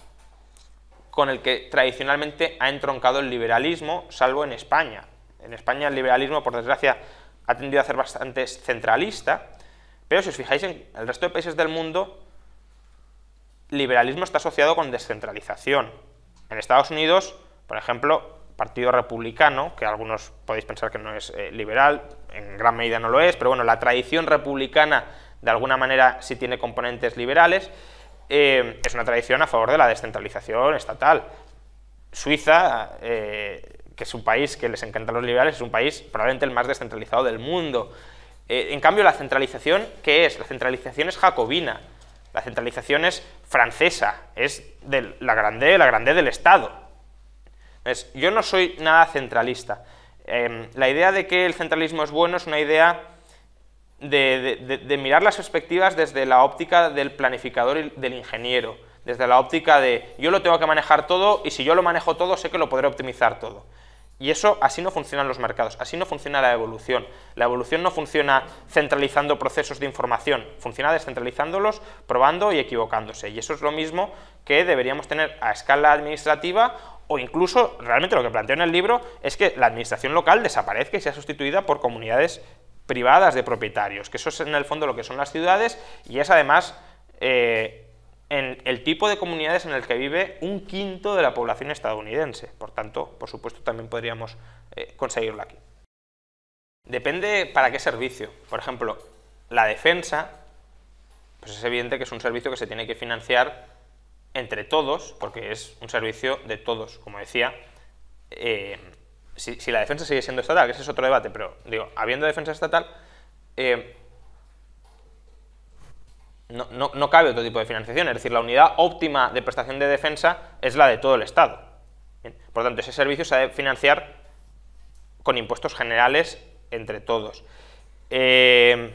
con el que tradicionalmente ha entroncado el liberalismo, salvo en España. En España el liberalismo, por desgracia, ha tendido a ser bastante centralista, pero si os fijáis en el resto de países del mundo, liberalismo está asociado con descentralización. En Estados Unidos, por ejemplo, Partido Republicano, que algunos podéis pensar que no es eh, liberal, en gran medida no lo es, pero bueno, la tradición republicana de alguna manera sí tiene componentes liberales, eh, es una tradición a favor de la descentralización estatal. Suiza eh, que es un país que les a los liberales, es un país probablemente el más descentralizado del mundo. Eh, en cambio, la centralización, ¿qué es? La centralización es jacobina, la centralización es francesa, es de la grande, la del Estado. yo no soy nada centralista. Em, la idea de que el centralismo es bueno es una idea de, de, mirar las perspectivas desde la óptica del planificador y del ingeniero, desde la óptica de yo lo tengo que manejar todo y si yo lo manejo todo sé que lo podré optimizar todo. Y eso así no funcionan los mercados, así no funciona la evolución. La evolución no funciona centralizando procesos de información, funciona descentralizándolos, probando y equivocándose. Y eso es lo mismo que deberíamos tener a escala administrativa o incluso, realmente lo que planteo en el libro es que la administración local desaparezca y sea sustituida por comunidades privadas de propietarios, que eso es en el fondo lo que son las ciudades y es además... Eh, en el tipo de comunidades en el que vive un quinto de la población estadounidense. Por tanto, por supuesto, también podríamos eh, conseguirlo aquí. Depende para qué servicio. Por ejemplo, la defensa, pues es evidente que es un servicio que se tiene que financiar entre todos, porque es un servicio de todos. Como decía, eh, si, la defensa sigue siendo estatal, que ese es otro debate, pero digo, habiendo defensa estatal, eh, no, no, cabe otro tipo de financiación, es decir, la unidad óptima de prestación de defensa es la de todo el Estado. por lo tanto, ese servicio se ha de financiar con impuestos generales entre todos. Eh,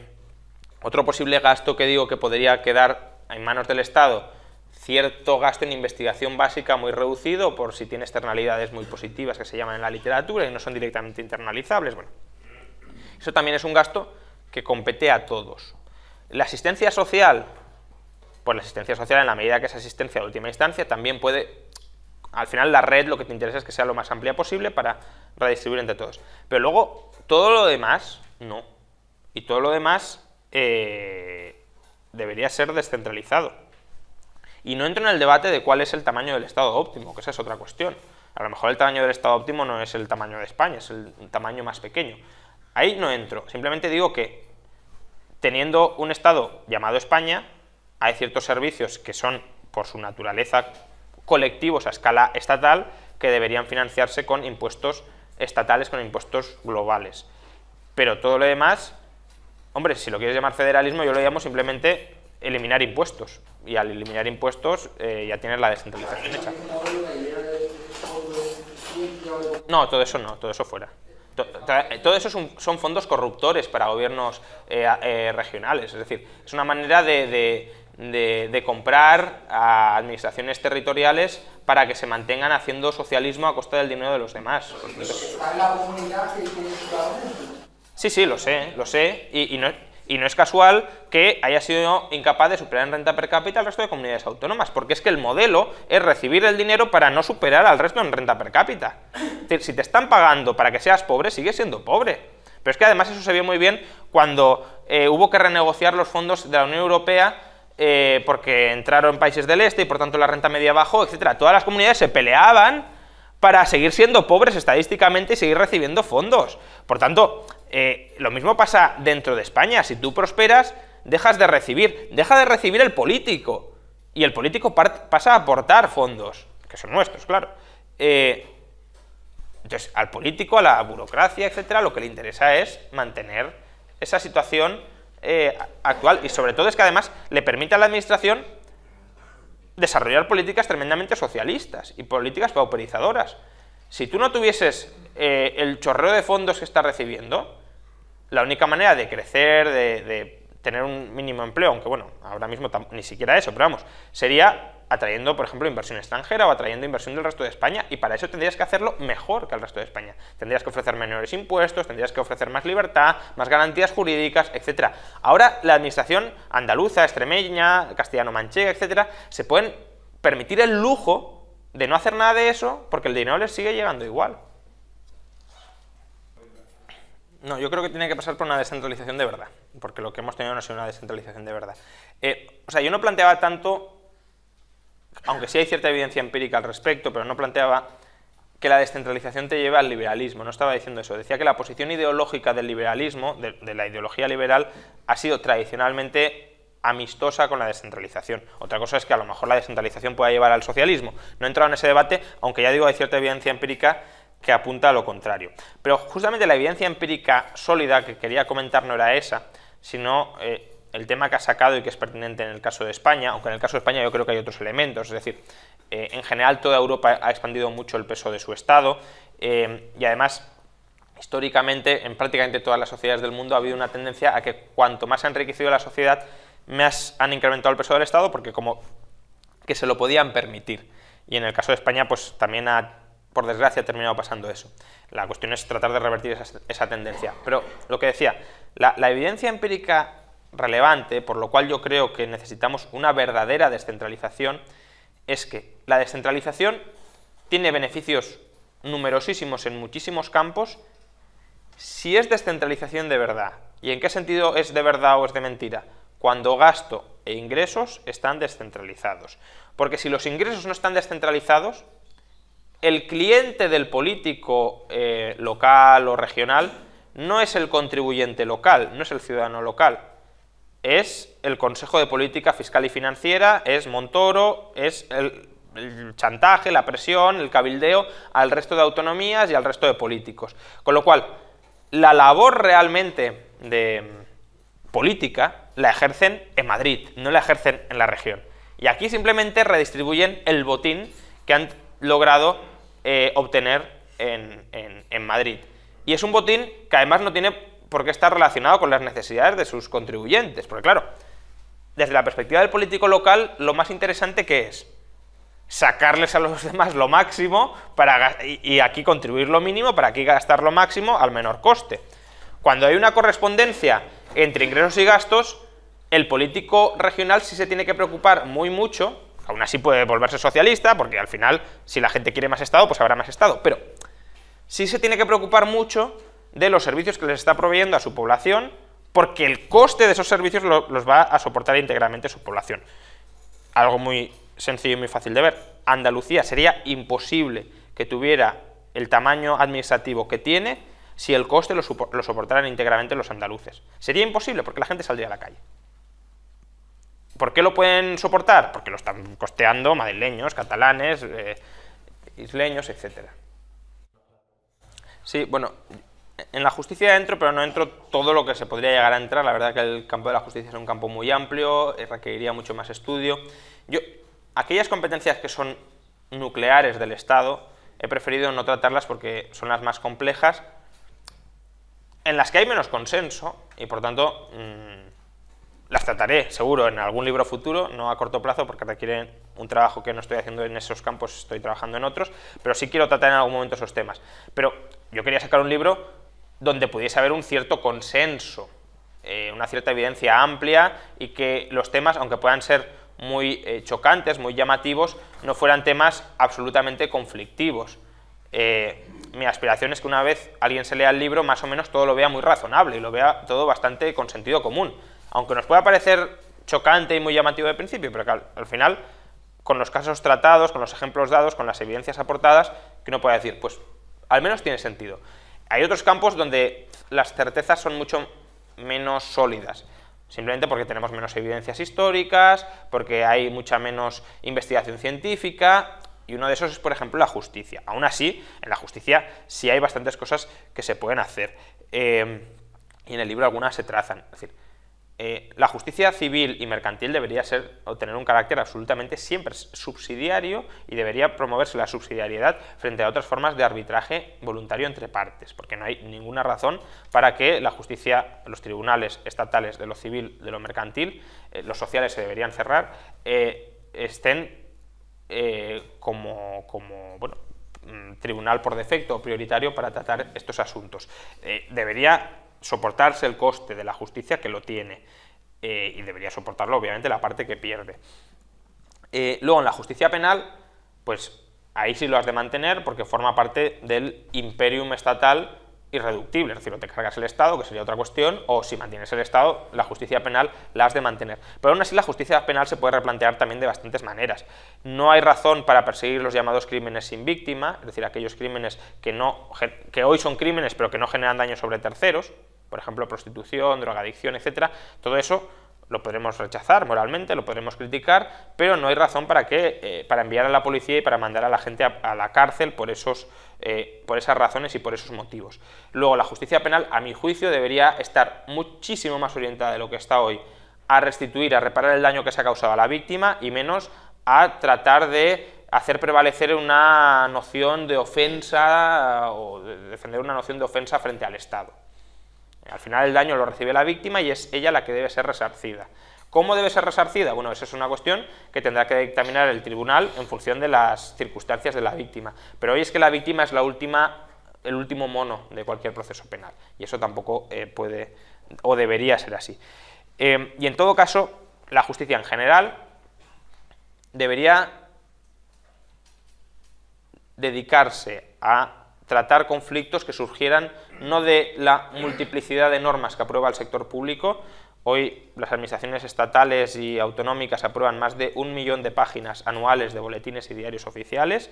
otro posible gasto que digo que podría quedar en manos del Estado, cierto gasto en investigación básica muy reducido por si tiene externalidades muy positivas que se llaman en la literatura y no son directamente internalizables. Bueno, eso también es un gasto que compete a todos, la asistencia social, pues la asistencia social en la medida que es asistencia de última instancia también puede, al final la red lo que te interesa es que sea lo más amplia posible para redistribuir entre todos. Pero luego todo lo demás, no. Y todo lo demás eh, debería ser descentralizado. Y no entro en el debate de cuál es el tamaño del estado óptimo, que esa es otra cuestión. A lo mejor el tamaño del estado óptimo no es el tamaño de España, es el tamaño más pequeño. Ahí no entro, simplemente digo que teniendo un Estado llamado España, hay ciertos servicios que son, por su naturaleza, colectivos a escala estatal, que deberían financiarse con impuestos estatales, con impuestos globales. Pero todo lo demás, hombre, si lo quieres llamar federalismo, yo lo llamo simplemente eliminar impuestos. Y al eliminar impuestos eh, ya tienes la descentralización hecha. No, todo eso no, todo eso fuera. Eh, todo eso son, fondos corruptores para gobiernos eh, eh, regionales, es decir, es una manera de, comprar a administraciones territoriales para que se mantengan haciendo socialismo a costa del dinero de los demás. Sí, sí, lo sé, lo sé. Y, y no, y no es casual que haya sido incapaz de superar en renta per cápita al resto de comunidades autónomas, porque es que el modelo es recibir el dinero para no superar al resto en renta per cápita. Es decir, si te están pagando para que seas pobre, sigues siendo pobre. Pero es que además eso se vio muy bien cuando eh, hubo que renegociar los fondos de la Unión Europea eh, porque entraron países del este y por tanto la renta media bajó, etcétera. Todas las comunidades se peleaban para seguir siendo pobres estadísticamente y seguir recibiendo fondos. Por tanto, eh, lo mismo pasa dentro de España. Si tú prosperas, dejas de recibir, deja de recibir el político. Y el político pasa a aportar fondos, que son nuestros, claro. Eh, entonces, al político, a la burocracia, etcétera, lo que le interesa es mantener esa situación eh, actual. Y sobre todo es que además le permite a la administración desarrollar políticas tremendamente socialistas y políticas pauperizadoras. Si tú no tuvieses eh, el chorreo de fondos que estás recibiendo, la única manera de crecer, de, de tener un mínimo empleo, aunque bueno, ahora mismo ni siquiera eso, pero vamos, sería atrayendo, por ejemplo, inversión extranjera o atrayendo inversión del resto de España. Y para eso tendrías que hacerlo mejor que el resto de España. Tendrías que ofrecer menores impuestos, tendrías que ofrecer más libertad, más garantías jurídicas, etc. Ahora la administración andaluza, extremeña, castellano-manchega, etc., se pueden permitir el lujo de no hacer nada de eso porque el dinero les sigue llegando igual. No, yo creo que tiene que pasar por una descentralización de verdad, porque lo que hemos tenido no ha sido una descentralización de verdad. Eh, o sea, yo no planteaba tanto aunque sí hay cierta evidencia empírica al respecto, pero no planteaba que la descentralización te lleve al liberalismo, no estaba diciendo eso, decía que la posición ideológica del liberalismo, de, la ideología liberal, ha sido tradicionalmente amistosa con la descentralización. Otra cosa es que a lo mejor la descentralización pueda llevar al socialismo. No he entrado en ese debate, aunque ya digo hay cierta evidencia empírica que apunta a lo contrario. Pero justamente la evidencia empírica sólida que quería comentar no era esa, sino eh, el tema que ha sacado y que es pertinente en el caso de España, aunque en el caso de España yo creo que hay otros elementos, es decir, eh, en general toda Europa ha expandido mucho el peso de su Estado eh, y además históricamente en prácticamente todas las sociedades del mundo ha habido una tendencia a que cuanto más ha enriquecido la sociedad, más han incrementado el peso del Estado porque como que se lo podían permitir. Y en el caso de España pues también ha por desgracia, ha terminado pasando eso. La cuestión es tratar de revertir esa, tendencia. Pero lo que decía, la, evidencia empírica relevante, por lo cual yo creo que necesitamos una verdadera descentralización, es que la descentralización tiene beneficios numerosísimos en muchísimos campos, si es descentralización de verdad. ¿Y en qué sentido es de verdad o es de mentira? Cuando gasto e ingresos están descentralizados. Porque si los ingresos no están descentralizados, el cliente del político eh, local o regional no es el contribuyente local, no es el ciudadano local, es el Consejo de Política Fiscal y Financiera, es Montoro, es el, chantaje, la presión, el cabildeo al resto de autonomías y al resto de políticos. Con lo cual, la labor realmente de mm, política la ejercen en Madrid, no la ejercen en la región. Y aquí simplemente redistribuyen el botín que han logrado eh, obtener en Madrid. Y es un botín que además no tiene ...porque está relacionado con las necesidades de sus contribuyentes. Porque claro, desde la perspectiva del político local, lo más interesante que es sacarles a los demás lo máximo para, y aquí contribuir lo mínimo para aquí gastar lo máximo al menor coste. Cuando hay una correspondencia entre ingresos y gastos, el político regional sí se tiene que preocupar muy mucho, aún así puede volverse socialista, porque al final si la gente quiere más Estado, pues habrá más Estado, pero sí se tiene que preocupar mucho de los servicios que les está proveyendo a su población, porque el coste de esos servicios los va a soportar íntegramente su población. Algo muy sencillo y muy fácil de ver. Andalucía sería imposible que tuviera el tamaño administrativo que tiene si el coste lo, soportaran íntegramente los andaluces. Sería imposible porque la gente saldría a la calle. ¿Por qué lo pueden soportar? Porque lo están costeando madrileños, catalanes, eh, isleños, etc. Sí, bueno, en la justicia entro, pero no entro todo lo que se podría llegar a entrar. La verdad que el campo de la justicia es un campo muy amplio, eh, requeriría mucho más estudio. Yo, aquellas competencias que son nucleares del Estado, he preferido no tratarlas porque son las más complejas, en las que hay menos consenso y por tanto mm, las trataré seguro en algún libro futuro, no a corto plazo porque requieren un trabajo que no estoy haciendo en esos campos, estoy trabajando en otros, pero sí quiero tratar en algún momento esos temas. Pero yo quería sacar un libro donde pudiese haber un cierto consenso, eh, una cierta evidencia amplia y que los temas, aunque puedan ser muy eh, chocantes, muy llamativos, no fueran temas absolutamente conflictivos. Eh, mi aspiración es que una vez alguien se lea el libro, más o menos todo lo vea muy razonable y lo vea todo bastante con sentido común. Aunque nos pueda parecer chocante y muy llamativo de principio, pero al, final, con los casos tratados, con los ejemplos dados, con las evidencias aportadas, que no pueda decir, pues al menos tiene sentido. Hay otros campos donde las certezas son mucho menos sólidas, simplemente porque tenemos menos evidencias históricas, porque hay mucha menos investigación científica, y uno de esos es, por ejemplo, la justicia. Aún así, en la justicia sí hay bastantes cosas que se pueden hacer, eh, y en el libro algunas se trazan. decir, eh, la justicia civil y mercantil debería ser o tener un carácter absolutamente siempre subsidiario y debería promoverse la subsidiariedad frente a otras formas de arbitraje voluntario entre partes, porque no hay ninguna razón para que la justicia, los tribunales estatales de lo civil, de lo mercantil, eh, los sociales se deberían cerrar, eh, estén como, mm, tribunal por defecto o prioritario para tratar estos asuntos. debería soportarse el coste de la justicia que lo tiene eh, y debería soportarlo obviamente la parte que pierde. Eh, luego en la justicia penal, pues ahí sí lo has de mantener porque forma parte del imperium estatal irreductible, es decir, o te cargas el Estado, que sería otra cuestión, o si mantienes el Estado, la justicia penal la has de mantener. Pero aún así la justicia penal se puede replantear también de bastantes maneras. No hay razón para perseguir los llamados crímenes sin víctima, es decir, aquellos crímenes que, no, que hoy son crímenes pero que no generan daño sobre terceros, por ejemplo, prostitución, drogadicción, etcétera, todo eso lo podremos rechazar moralmente, lo podremos criticar, pero no hay razón para que eh, para enviar a la policía y para mandar a la gente a, la cárcel por esos eh, por esas razones y por esos motivos. Luego, la justicia penal, a mi juicio, debería estar muchísimo más orientada de lo que está hoy a restituir, a reparar el daño que se ha causado a la víctima y menos a tratar de hacer prevalecer una noción de ofensa o defender una noción de ofensa frente al Estado. Al final el daño lo recibe la víctima y es ella la que debe ser resarcida. ¿Cómo debe ser resarcida? Bueno, eso es una cuestión que tendrá que dictaminar el tribunal en función de las circunstancias de la víctima. Pero hoy es que la víctima es la última, el último mono de cualquier proceso penal y eso tampoco eh, puede o debería ser así. Eh, y en todo caso, la justicia en general debería dedicarse a tratar conflictos que surgieran no de la multiplicidad de normas que aprueba el sector público, Hoy las administraciones estatales y autonómicas aprueban más de un millón de páginas anuales de boletines y diarios oficiales,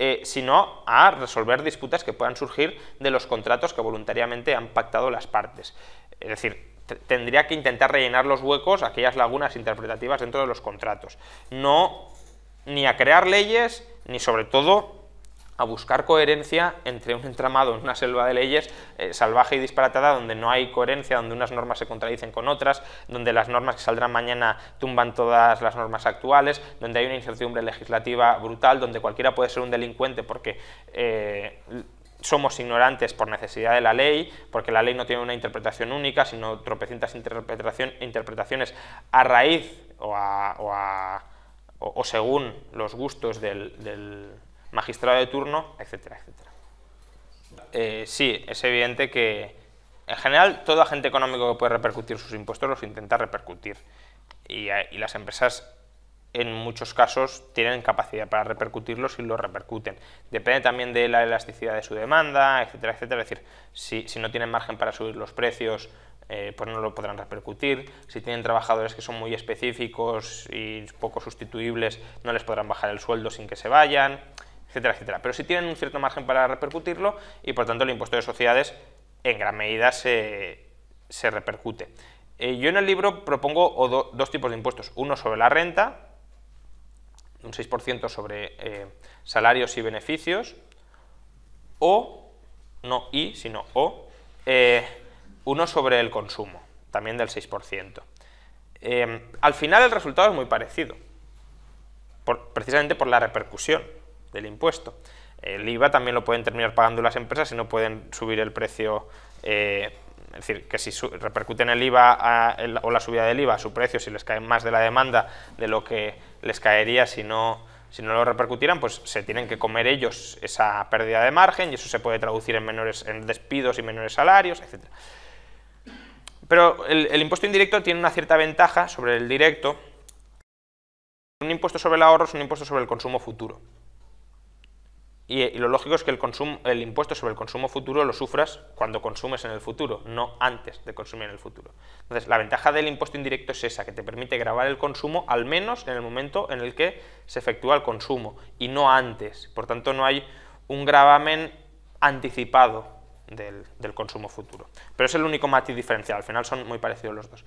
eh, sino a resolver disputas que puedan surgir de los contratos que voluntariamente han pactado las partes. Es decir, tendría que intentar rellenar los huecos, aquellas lagunas interpretativas dentro de los contratos. No ni a crear leyes, ni sobre todo a buscar coherencia entre un entramado en una selva de leyes eh, salvaje y disparatada donde no hay coherencia, donde unas normas se contradicen con otras, donde las normas que saldrán mañana tumban todas las normas actuales, donde hay una incertidumbre legislativa brutal, donde cualquiera puede ser un delincuente porque eh, somos ignorantes por necesidad de la ley, porque la ley no tiene una interpretación única, sino tropecientas interpretaciones a raíz o, o, según los gustos del magistrado de turno, etcétera, etcétera. Eh, sí, es evidente que en general todo agente económico que puede repercutir sus impuestos los intenta repercutir eh, y, las empresas en muchos casos tienen capacidad para repercutirlos y lo repercuten. Depende también de la elasticidad de su demanda, etcétera, etcétera. Es decir, si, no tienen margen para subir los precios, eh, pues no lo podrán repercutir. Si tienen trabajadores que son muy específicos y poco sustituibles, no les podrán bajar el sueldo sin que se vayan etcétera, Pero sí tienen un cierto margen para repercutirlo y por tanto el impuesto de sociedades en gran medida se, repercute. Eh, yo en el libro propongo dos tipos de impuestos. Uno sobre la renta, un 6% sobre eh, salarios y beneficios, o, no I, sino O, eh, uno sobre el consumo, también del 6%. al final el resultado es muy parecido, precisamente por la repercusión del impuesto. El IVA también lo pueden terminar pagando las empresas si no pueden subir el precio, eh, es decir, que si repercuten el IVA o la subida del IVA a su precio, si les cae más de la demanda de lo que les caería si no, si no lo repercutieran, pues se tienen que comer ellos esa pérdida de margen y eso se puede traducir en, menores, despidos y menores salarios, etc. Pero el, el impuesto indirecto tiene una cierta ventaja sobre el directo. Un impuesto sobre el ahorro es un impuesto sobre el consumo futuro. Y, lo lógico es que el, consumo, el impuesto sobre el consumo futuro lo sufras cuando consumes en el futuro, no antes de consumir en el futuro. Entonces, la ventaja del impuesto indirecto es esa, que te permite grabar el consumo al menos en el momento en el que se efectúa el consumo y no antes. Por tanto, no hay un gravamen anticipado del, del consumo futuro. Pero es el único matiz diferencial, al final son muy parecidos los dos.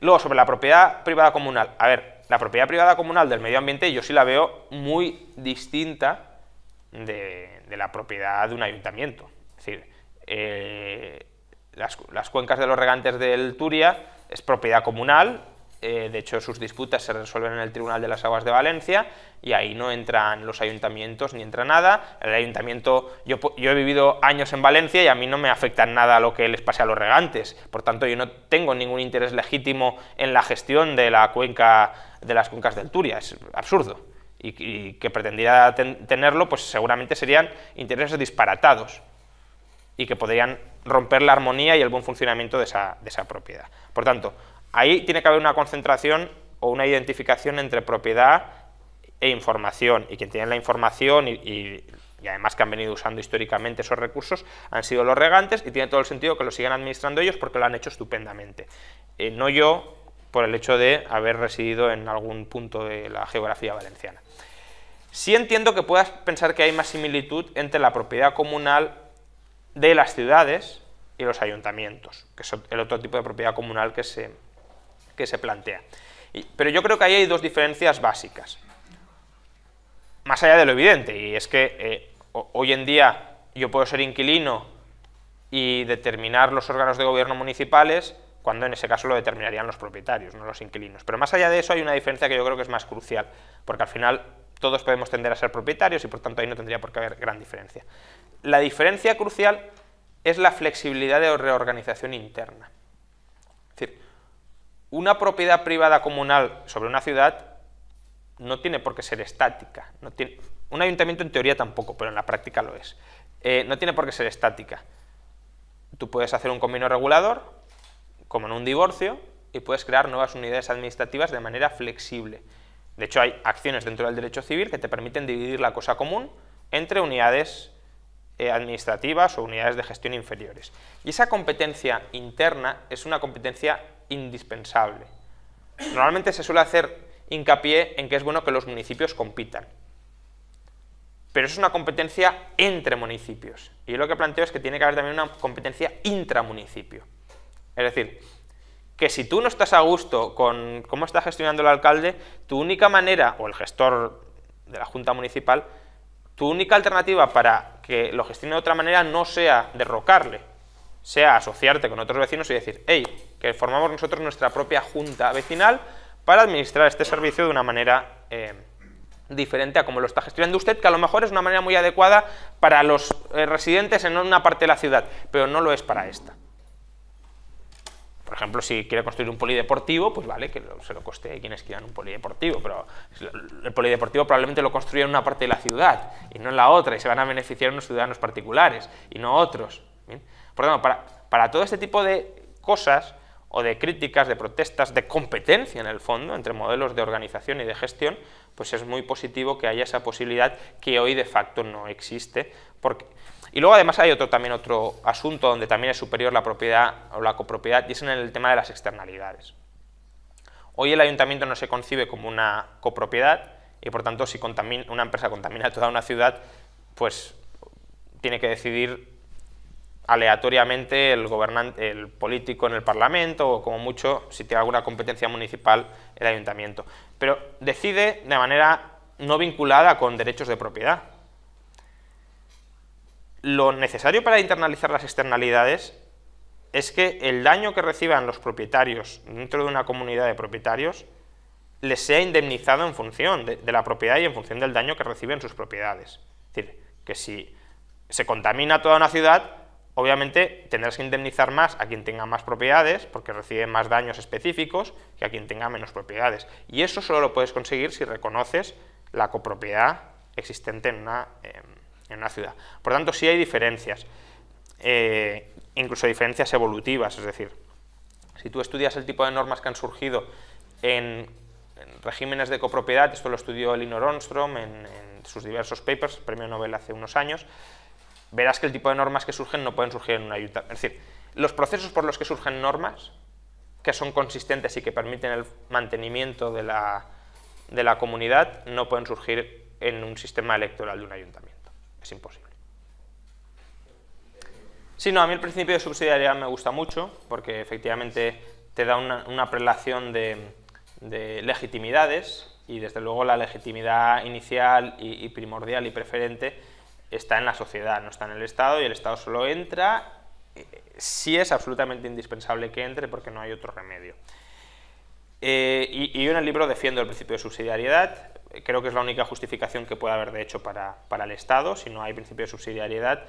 Luego, sobre la propiedad privada comunal. A ver, la propiedad privada comunal del medio ambiente yo sí la veo muy distinta de, la propiedad de un ayuntamiento. Es decir, eh, las, cuencas de los regantes del Turia es propiedad comunal, eh, de hecho sus disputas se resuelven en el Tribunal de las Aguas de Valencia y ahí no entran los ayuntamientos ni entra nada. El ayuntamiento, yo, yo he vivido años en Valencia y a mí no me afecta nada lo que les pase a los regantes, por tanto yo no tengo ningún interés legítimo en la gestión de la cuenca de las cuencas del Turia, es absurdo y, que pretendiera tenerlo, pues seguramente serían intereses disparatados y que podrían romper la armonía y el buen funcionamiento de esa, de esa propiedad. Por tanto, ahí tiene que haber una concentración o una identificación entre propiedad e información, y quien tiene la información y, además que han venido usando históricamente esos recursos han sido los regantes y tiene todo el sentido que lo sigan administrando ellos porque lo han hecho estupendamente. Eh, no yo, por el hecho de haber residido en algún punto de la geografía valenciana. Sí entiendo que puedas pensar que hay más similitud entre la propiedad comunal de las ciudades y los ayuntamientos, que es el otro tipo de propiedad comunal que se, se plantea. pero yo creo que ahí hay dos diferencias básicas, más allá de lo evidente, y es que eh, hoy en día yo puedo ser inquilino y determinar los órganos de gobierno municipales cuando en ese caso lo determinarían los propietarios, no los inquilinos. Pero más allá de eso hay una diferencia que yo creo que es más crucial, porque al final todos podemos tender a ser propietarios y por tanto ahí no tendría por qué haber gran diferencia. La diferencia crucial es la flexibilidad de reorganización interna. Es decir, una propiedad privada comunal sobre una ciudad no tiene por qué ser estática. No tiene, un ayuntamiento en teoría tampoco, pero en la práctica lo es. Eh, no tiene por qué ser estática. Tú puedes hacer un convenio regulador como en un divorcio, y puedes crear nuevas unidades administrativas de manera flexible. De hecho, hay acciones dentro del derecho civil que te permiten dividir la cosa común entre unidades eh, administrativas o unidades de gestión inferiores. Y esa competencia interna es una competencia indispensable. Normalmente se suele hacer hincapié en que es bueno que los municipios compitan. Pero es una competencia entre municipios. Y yo lo que planteo es que tiene que haber también una competencia intramunicipio. Es decir, que si tú no estás a gusto con cómo está gestionando el alcalde, tu única manera, o el gestor de la Junta Municipal, tu única alternativa para que lo gestione de otra manera no sea derrocarle, sea asociarte con otros vecinos y decir, hey, que formamos nosotros nuestra propia junta vecinal para administrar este servicio de una manera eh, diferente a como lo está gestionando usted, que a lo mejor es una manera muy adecuada para los eh, residentes en una parte de la ciudad, pero no lo es para esta. Por ejemplo, si quiere construir un polideportivo, pues vale, que se lo coste quienes quieran un polideportivo, pero el polideportivo probablemente lo construya en una parte de la ciudad y no en la otra, y se van a beneficiar unos ciudadanos particulares y no otros. Por lo tanto, para, para todo este tipo de cosas o de críticas, de protestas, de competencia en el fondo entre modelos de organización y de gestión, pues es muy positivo que haya esa posibilidad que hoy de facto no existe, porque y luego además hay otro, también otro asunto donde también es superior la propiedad o la copropiedad y es en el tema de las externalidades. Hoy el ayuntamiento no se concibe como una copropiedad y por tanto si una empresa contamina toda una ciudad, pues tiene que decidir aleatoriamente el, gobernante, el político en el Parlamento o como mucho, si tiene alguna competencia municipal, el ayuntamiento. Pero decide de manera no vinculada con derechos de propiedad lo necesario para internalizar las externalidades es que el daño que reciban los propietarios dentro de una comunidad de propietarios les sea indemnizado en función de, la propiedad y en función del daño que reciben sus propiedades. Es decir, que si se contamina toda una ciudad, obviamente tendrás que indemnizar más a quien tenga más propiedades, porque recibe más daños específicos que a quien tenga menos propiedades. Y eso solo lo puedes conseguir si reconoces la copropiedad existente en una, em, en una ciudad. Por tanto, sí hay diferencias, eh, incluso diferencias evolutivas, es decir, si tú estudias el tipo de normas que han surgido en, regímenes de copropiedad, esto lo estudió Elinor Ostrom en, sus diversos papers, premio Nobel hace unos años, verás que el tipo de normas que surgen no pueden surgir en un ayuntamiento. Es decir, los procesos por los que surgen normas, que son consistentes y que permiten el mantenimiento de la, de la comunidad, no pueden surgir en un sistema electoral de un ayuntamiento es imposible. Sí, no, a mí el principio de subsidiariedad me gusta mucho porque efectivamente te da una, prelación de, legitimidades y desde luego la legitimidad inicial y, primordial y preferente está en la sociedad, no está en el Estado y el Estado solo entra eh, si es absolutamente indispensable que entre porque no hay otro remedio. Eh, y, yo en el libro defiendo el principio de subsidiariedad, creo que es la única justificación que puede haber de hecho para, el Estado, si no hay principio de subsidiariedad,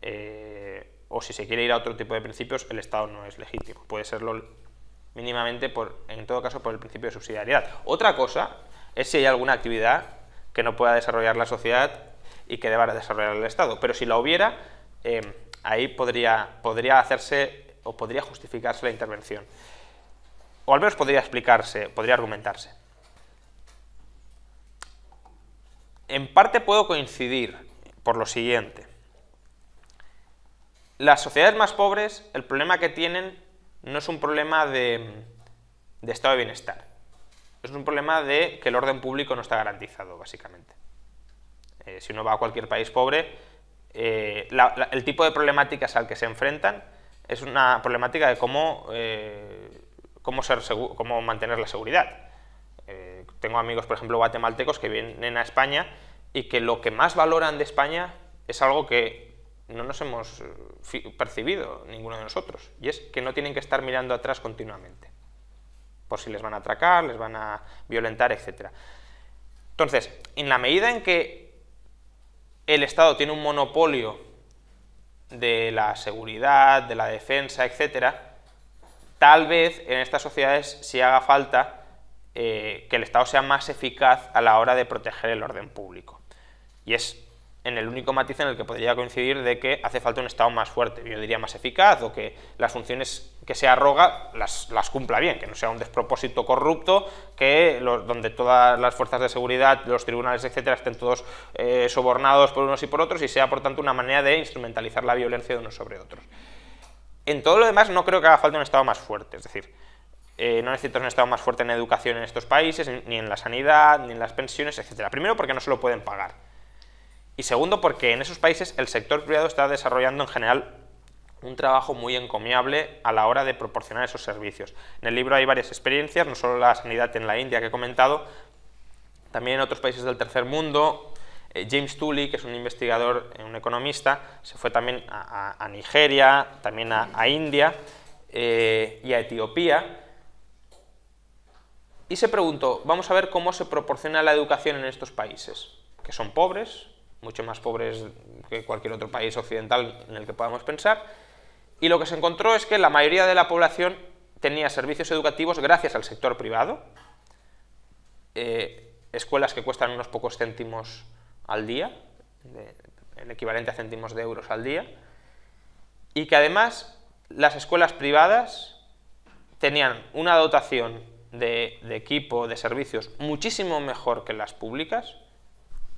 eh, o si se quiere ir a otro tipo de principios, el Estado no es legítimo, puede serlo mínimamente, por, en todo caso, por el principio de subsidiariedad. Otra cosa es si hay alguna actividad que no pueda desarrollar la sociedad y que deba desarrollar el Estado, pero si la hubiera, eh, ahí podría, podría hacerse o podría justificarse la intervención o al menos podría explicarse, podría argumentarse. En parte puedo coincidir por lo siguiente. Las sociedades más pobres, el problema que tienen no es un problema de, estado de bienestar. Es un problema de que el orden público no está garantizado, básicamente. Eh, si uno va a cualquier país pobre, eh, el tipo de problemáticas al que se enfrentan es una problemática de cómo eh, cómo, ser cómo mantener la seguridad. Eh, tengo amigos, por ejemplo, guatemaltecos que vienen a España y que lo que más valoran de España es algo que no nos hemos eh, percibido ninguno de nosotros, y es que no tienen que estar mirando atrás continuamente, por si les van a atracar, les van a violentar, etc. Entonces, en la medida en que el Estado tiene un monopolio de la seguridad, de la defensa, etcétera, Tal vez en estas sociedades sí haga falta eh, que el Estado sea más eficaz a la hora de proteger el orden público. Y es en el único matiz en el que podría coincidir de que hace falta un Estado más fuerte, yo diría más eficaz, o que las funciones que se arroga las, las cumpla bien, que no sea un despropósito corrupto, que donde todas las fuerzas de seguridad, los tribunales, etcétera, estén todos eh, sobornados por unos y por otros, y sea, por tanto, una manera de instrumentalizar la violencia de unos sobre otros. En todo lo demás no creo que haga falta un Estado más fuerte, es decir, eh, no necesitas un Estado más fuerte en educación en estos países, ni en la sanidad, ni en las pensiones, etcétera. Primero, porque no se lo pueden pagar. Y segundo, porque en esos países el sector privado está desarrollando en general un trabajo muy encomiable a la hora de proporcionar esos servicios. En el libro hay varias experiencias, no solo la sanidad en la India que he comentado, también en otros países del tercer mundo, eh, James Tully, que es un investigador, eh, un economista, se fue también a, Nigeria, también a, India eh, y a Etiopía, y se preguntó, vamos a ver cómo se proporciona la educación en estos países, que son pobres, mucho más pobres que cualquier otro país occidental en el que podamos pensar, y lo que se encontró es que la mayoría de la población tenía servicios educativos gracias al sector privado, escuelas que cuestan unos pocos céntimos al día, el equivalente a céntimos de euros al día, y que además las escuelas privadas tenían una dotación de, equipo, de servicios, muchísimo mejor que las públicas,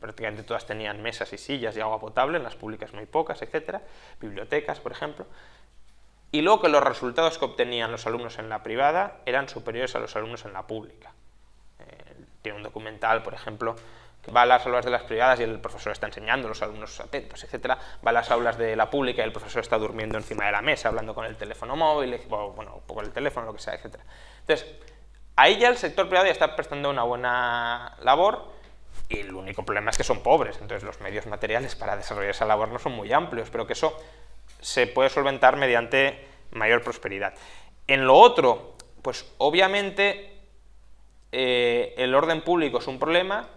prácticamente todas tenían mesas y sillas y agua potable, en las públicas muy pocas, etcétera, bibliotecas, por ejemplo, y luego que los resultados que obtenían los alumnos en la privada eran superiores a los alumnos en la pública. Eh, tiene un documental, por ejemplo, va a las aulas de las privadas y el profesor está enseñando, los alumnos atentos, etcétera, va a las aulas de la pública y el profesor está durmiendo encima de la mesa, hablando con el teléfono móvil, o, bueno, con el teléfono, lo que sea, etcétera. Entonces, ahí ya el sector privado ya está prestando una buena labor, y el único problema es que son pobres, entonces los medios materiales para desarrollar esa labor no son muy amplios, pero que eso se puede solventar mediante mayor prosperidad. En lo otro, pues obviamente eh, el orden público es un problema,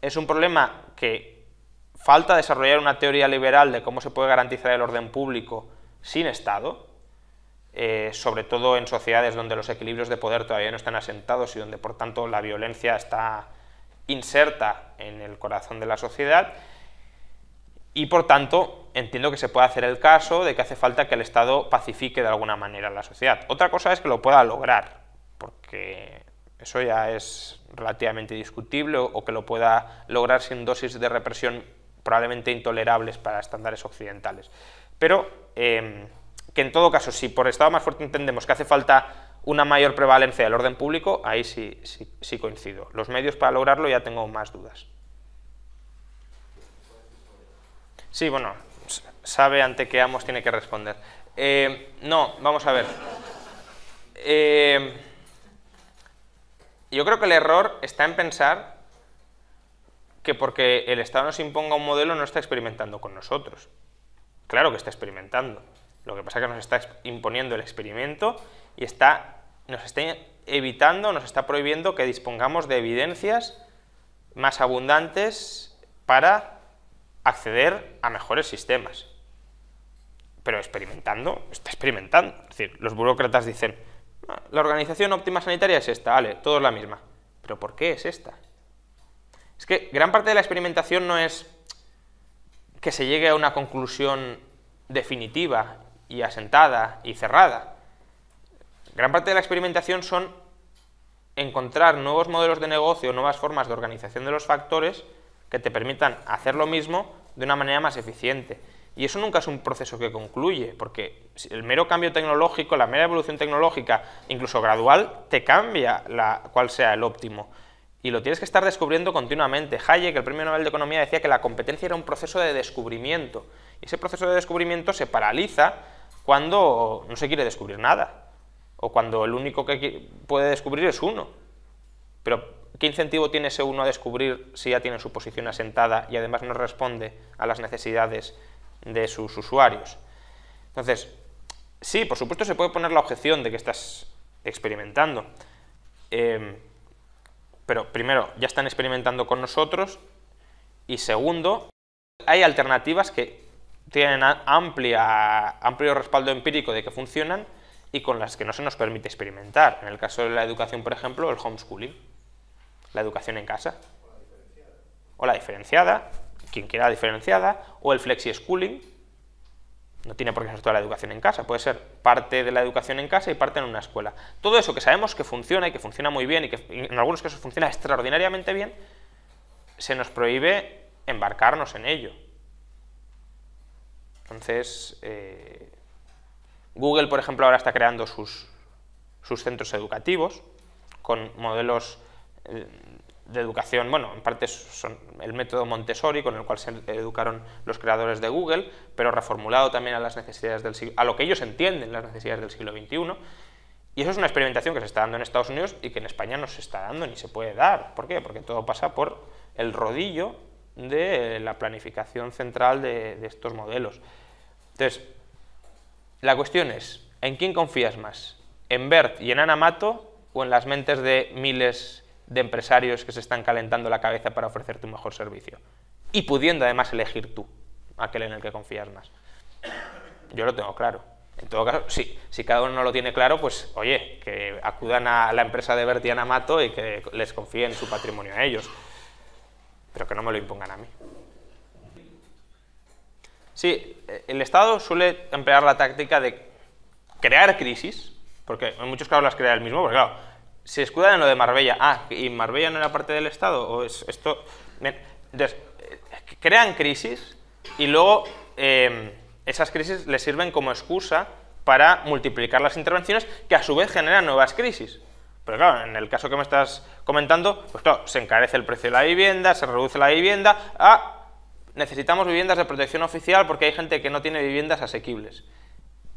es un problema que falta desarrollar una teoría liberal de cómo se puede garantizar el orden público sin Estado, eh, sobre todo en sociedades donde los equilibrios de poder todavía no están asentados y donde por tanto la violencia está inserta en el corazón de la sociedad. Y por tanto, entiendo que se puede hacer el caso de que hace falta que el Estado pacifique de alguna manera la sociedad. Otra cosa es que lo pueda lograr, porque eso ya es relativamente discutible o que lo pueda lograr sin dosis de represión probablemente intolerables para estándares occidentales. Pero em, que en todo caso, si por Estado más fuerte entendemos que hace falta una mayor prevalencia del orden público, ahí sí, sí, coincido. Los medios para lograrlo ya tengo más dudas. Sí, bueno, sabe ante qué amos tiene que responder. Eh, no, vamos a ver. Eh, yo creo que el error está en pensar que porque el Estado nos imponga un modelo no está experimentando con nosotros. Claro que está experimentando. Lo que pasa es que nos está imponiendo el experimento y está, nos está evitando, nos está prohibiendo que dispongamos de evidencias más abundantes para acceder a mejores sistemas. Pero experimentando, está experimentando. Es decir, los burócratas dicen, la organización óptima sanitaria es esta, vale, todo es la misma. Pero ¿por qué es esta? Es que gran parte de la experimentación no es que se llegue a una conclusión definitiva y asentada y cerrada. Gran parte de la experimentación son encontrar nuevos modelos de negocio, nuevas formas de organización de los factores que te permitan hacer lo mismo de una manera más eficiente. Y eso nunca es un proceso que concluye, porque el mero cambio tecnológico, la mera evolución tecnológica, incluso gradual, te cambia la, cuál sea el óptimo. Y lo tienes que estar descubriendo continuamente. Hayek, el premio Nobel de Economía, decía que la competencia era un proceso de descubrimiento. Y ese proceso de descubrimiento se paraliza cuando no se quiere descubrir nada. O cuando el único que puede descubrir es uno. Pero, ¿qué incentivo tiene ese uno a descubrir si ya tiene su posición asentada y además no responde a las necesidades de sus usuarios. Entonces, sí, por supuesto se puede poner la objeción de que estás experimentando, em, pero primero, ya están experimentando con nosotros y segundo, hay alternativas que tienen amplio respaldo empírico de que funcionan y con las que no se nos permite experimentar. En el caso de la educación, por ejemplo, el homeschooling, la educación en casa. O la diferenciada, queda diferenciada o el flexi schooling. No tiene por qué ser toda la educación en casa, puede ser parte de la educación en casa y parte en una escuela. Todo eso que sabemos que funciona y que funciona muy bien y que en algunos casos funciona extraordinariamente bien, se nos prohíbe embarcarnos en ello. Entonces, eh, Google, por ejemplo, ahora está creando sus, sus centros educativos con modelos eh, de educación, bueno, en parte son el método Montessori con el cual se educaron los creadores de Google, pero reformulado también a las necesidades del siglo, a lo que ellos entienden las necesidades del siglo XXI. Y eso es una experimentación que se está dando en Estados Unidos y que en España no se está dando ni se puede dar. ¿Por qué? Porque todo pasa por el rodillo de la planificación central de, estos modelos. Entonces, la cuestión es, ¿en quién confías más? ¿En Bert y en Anamato o en las mentes de miles de empresarios que se están calentando la cabeza para ofrecerte un mejor servicio. Y pudiendo además elegir tú, aquel en el que confías más. Yo lo tengo claro. En todo caso, sí, si cada uno no lo tiene claro, pues oye, que acudan a la empresa de Bertiana Mato y que les confíen su patrimonio a ellos. Pero que no me lo impongan a mí. Sí, eh, el Estado suele emplear la táctica de crear crisis, porque en muchos casos las crea el mismo, porque claro, se escudan en lo de Marbella. Ah, ¿y Marbella no era parte del Estado? ¿O es esto? Eh, crean crisis y luego em, esas crisis les sirven como excusa para multiplicar las intervenciones que a su vez generan nuevas crisis. Pero claro, en el caso que me estás comentando, pues claro, se encarece el precio de la vivienda, se reduce la vivienda, ah, necesitamos viviendas de protección oficial porque hay gente que no tiene viviendas asequibles.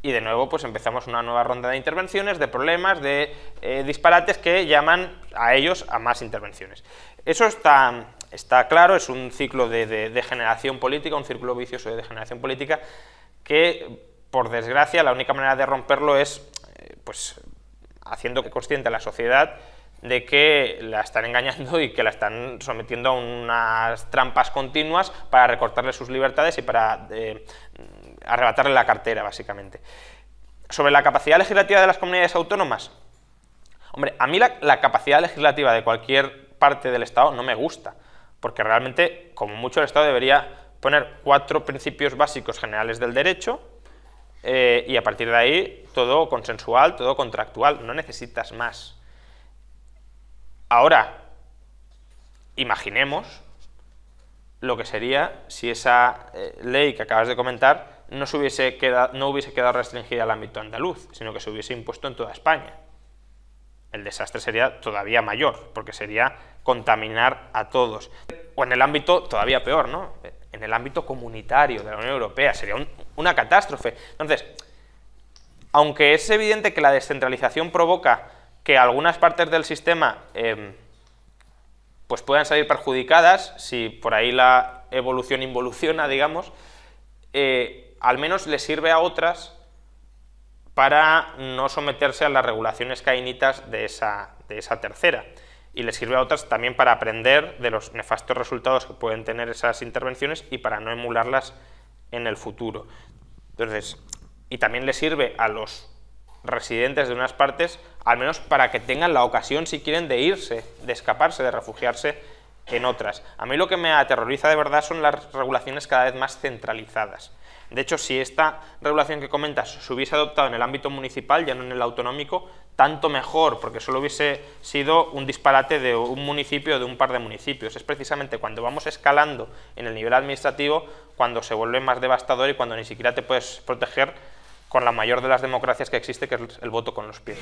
Y de nuevo, pues empezamos una nueva ronda de intervenciones, de problemas, de eh, disparates que llaman a ellos a más intervenciones. Eso está, está claro, es un ciclo de, degeneración política, un círculo vicioso de degeneración política, que por desgracia la única manera de romperlo es eh, pues, haciendo consciente a la sociedad de que la están engañando y que la están sometiendo a unas trampas continuas para recortarle sus libertades y para eh, arrebatarle la cartera, básicamente. Sobre la capacidad legislativa de las comunidades autónomas, hombre, a mí la, capacidad legislativa de cualquier parte del Estado no me gusta, porque realmente, como mucho, el Estado debería poner cuatro principios básicos generales del derecho eh, y a partir de ahí todo consensual, todo contractual, no necesitas más. Ahora, imaginemos lo que sería si esa eh, ley que acabas de comentar no, hubiese quedado, no hubiese quedado restringida al ámbito andaluz, sino que se hubiese impuesto en toda España. El desastre sería todavía mayor, porque sería contaminar a todos. O en el ámbito todavía peor, ¿no? En el ámbito comunitario de la Unión Europea, sería una catástrofe. Entonces, aunque es evidente que la descentralización provoca que algunas partes del sistema em, pues puedan salir perjudicadas, si por ahí la evolución involuciona, digamos, eh, al menos le sirve a otras para no someterse a las regulaciones caínitas de esa, tercera. Y le sirve a otras también para aprender de los nefastos resultados que pueden tener esas intervenciones y para no emularlas en el futuro. Entonces, y también le sirve a los residentes de unas partes, al menos para que tengan la ocasión, si quieren, de irse, de escaparse, de refugiarse en otras. A mí lo que me aterroriza de verdad son las regulaciones cada vez más centralizadas. De hecho, si esta regulación que comentas se hubiese adoptado en el ámbito municipal, ya no en el autonómico, tanto mejor, porque solo hubiese sido un disparate de un municipio o de un par de municipios. Es precisamente cuando vamos escalando en el nivel administrativo cuando se vuelve más devastador y cuando ni siquiera te puedes proteger con la mayor de las democracias que existe, que es el voto con los pies.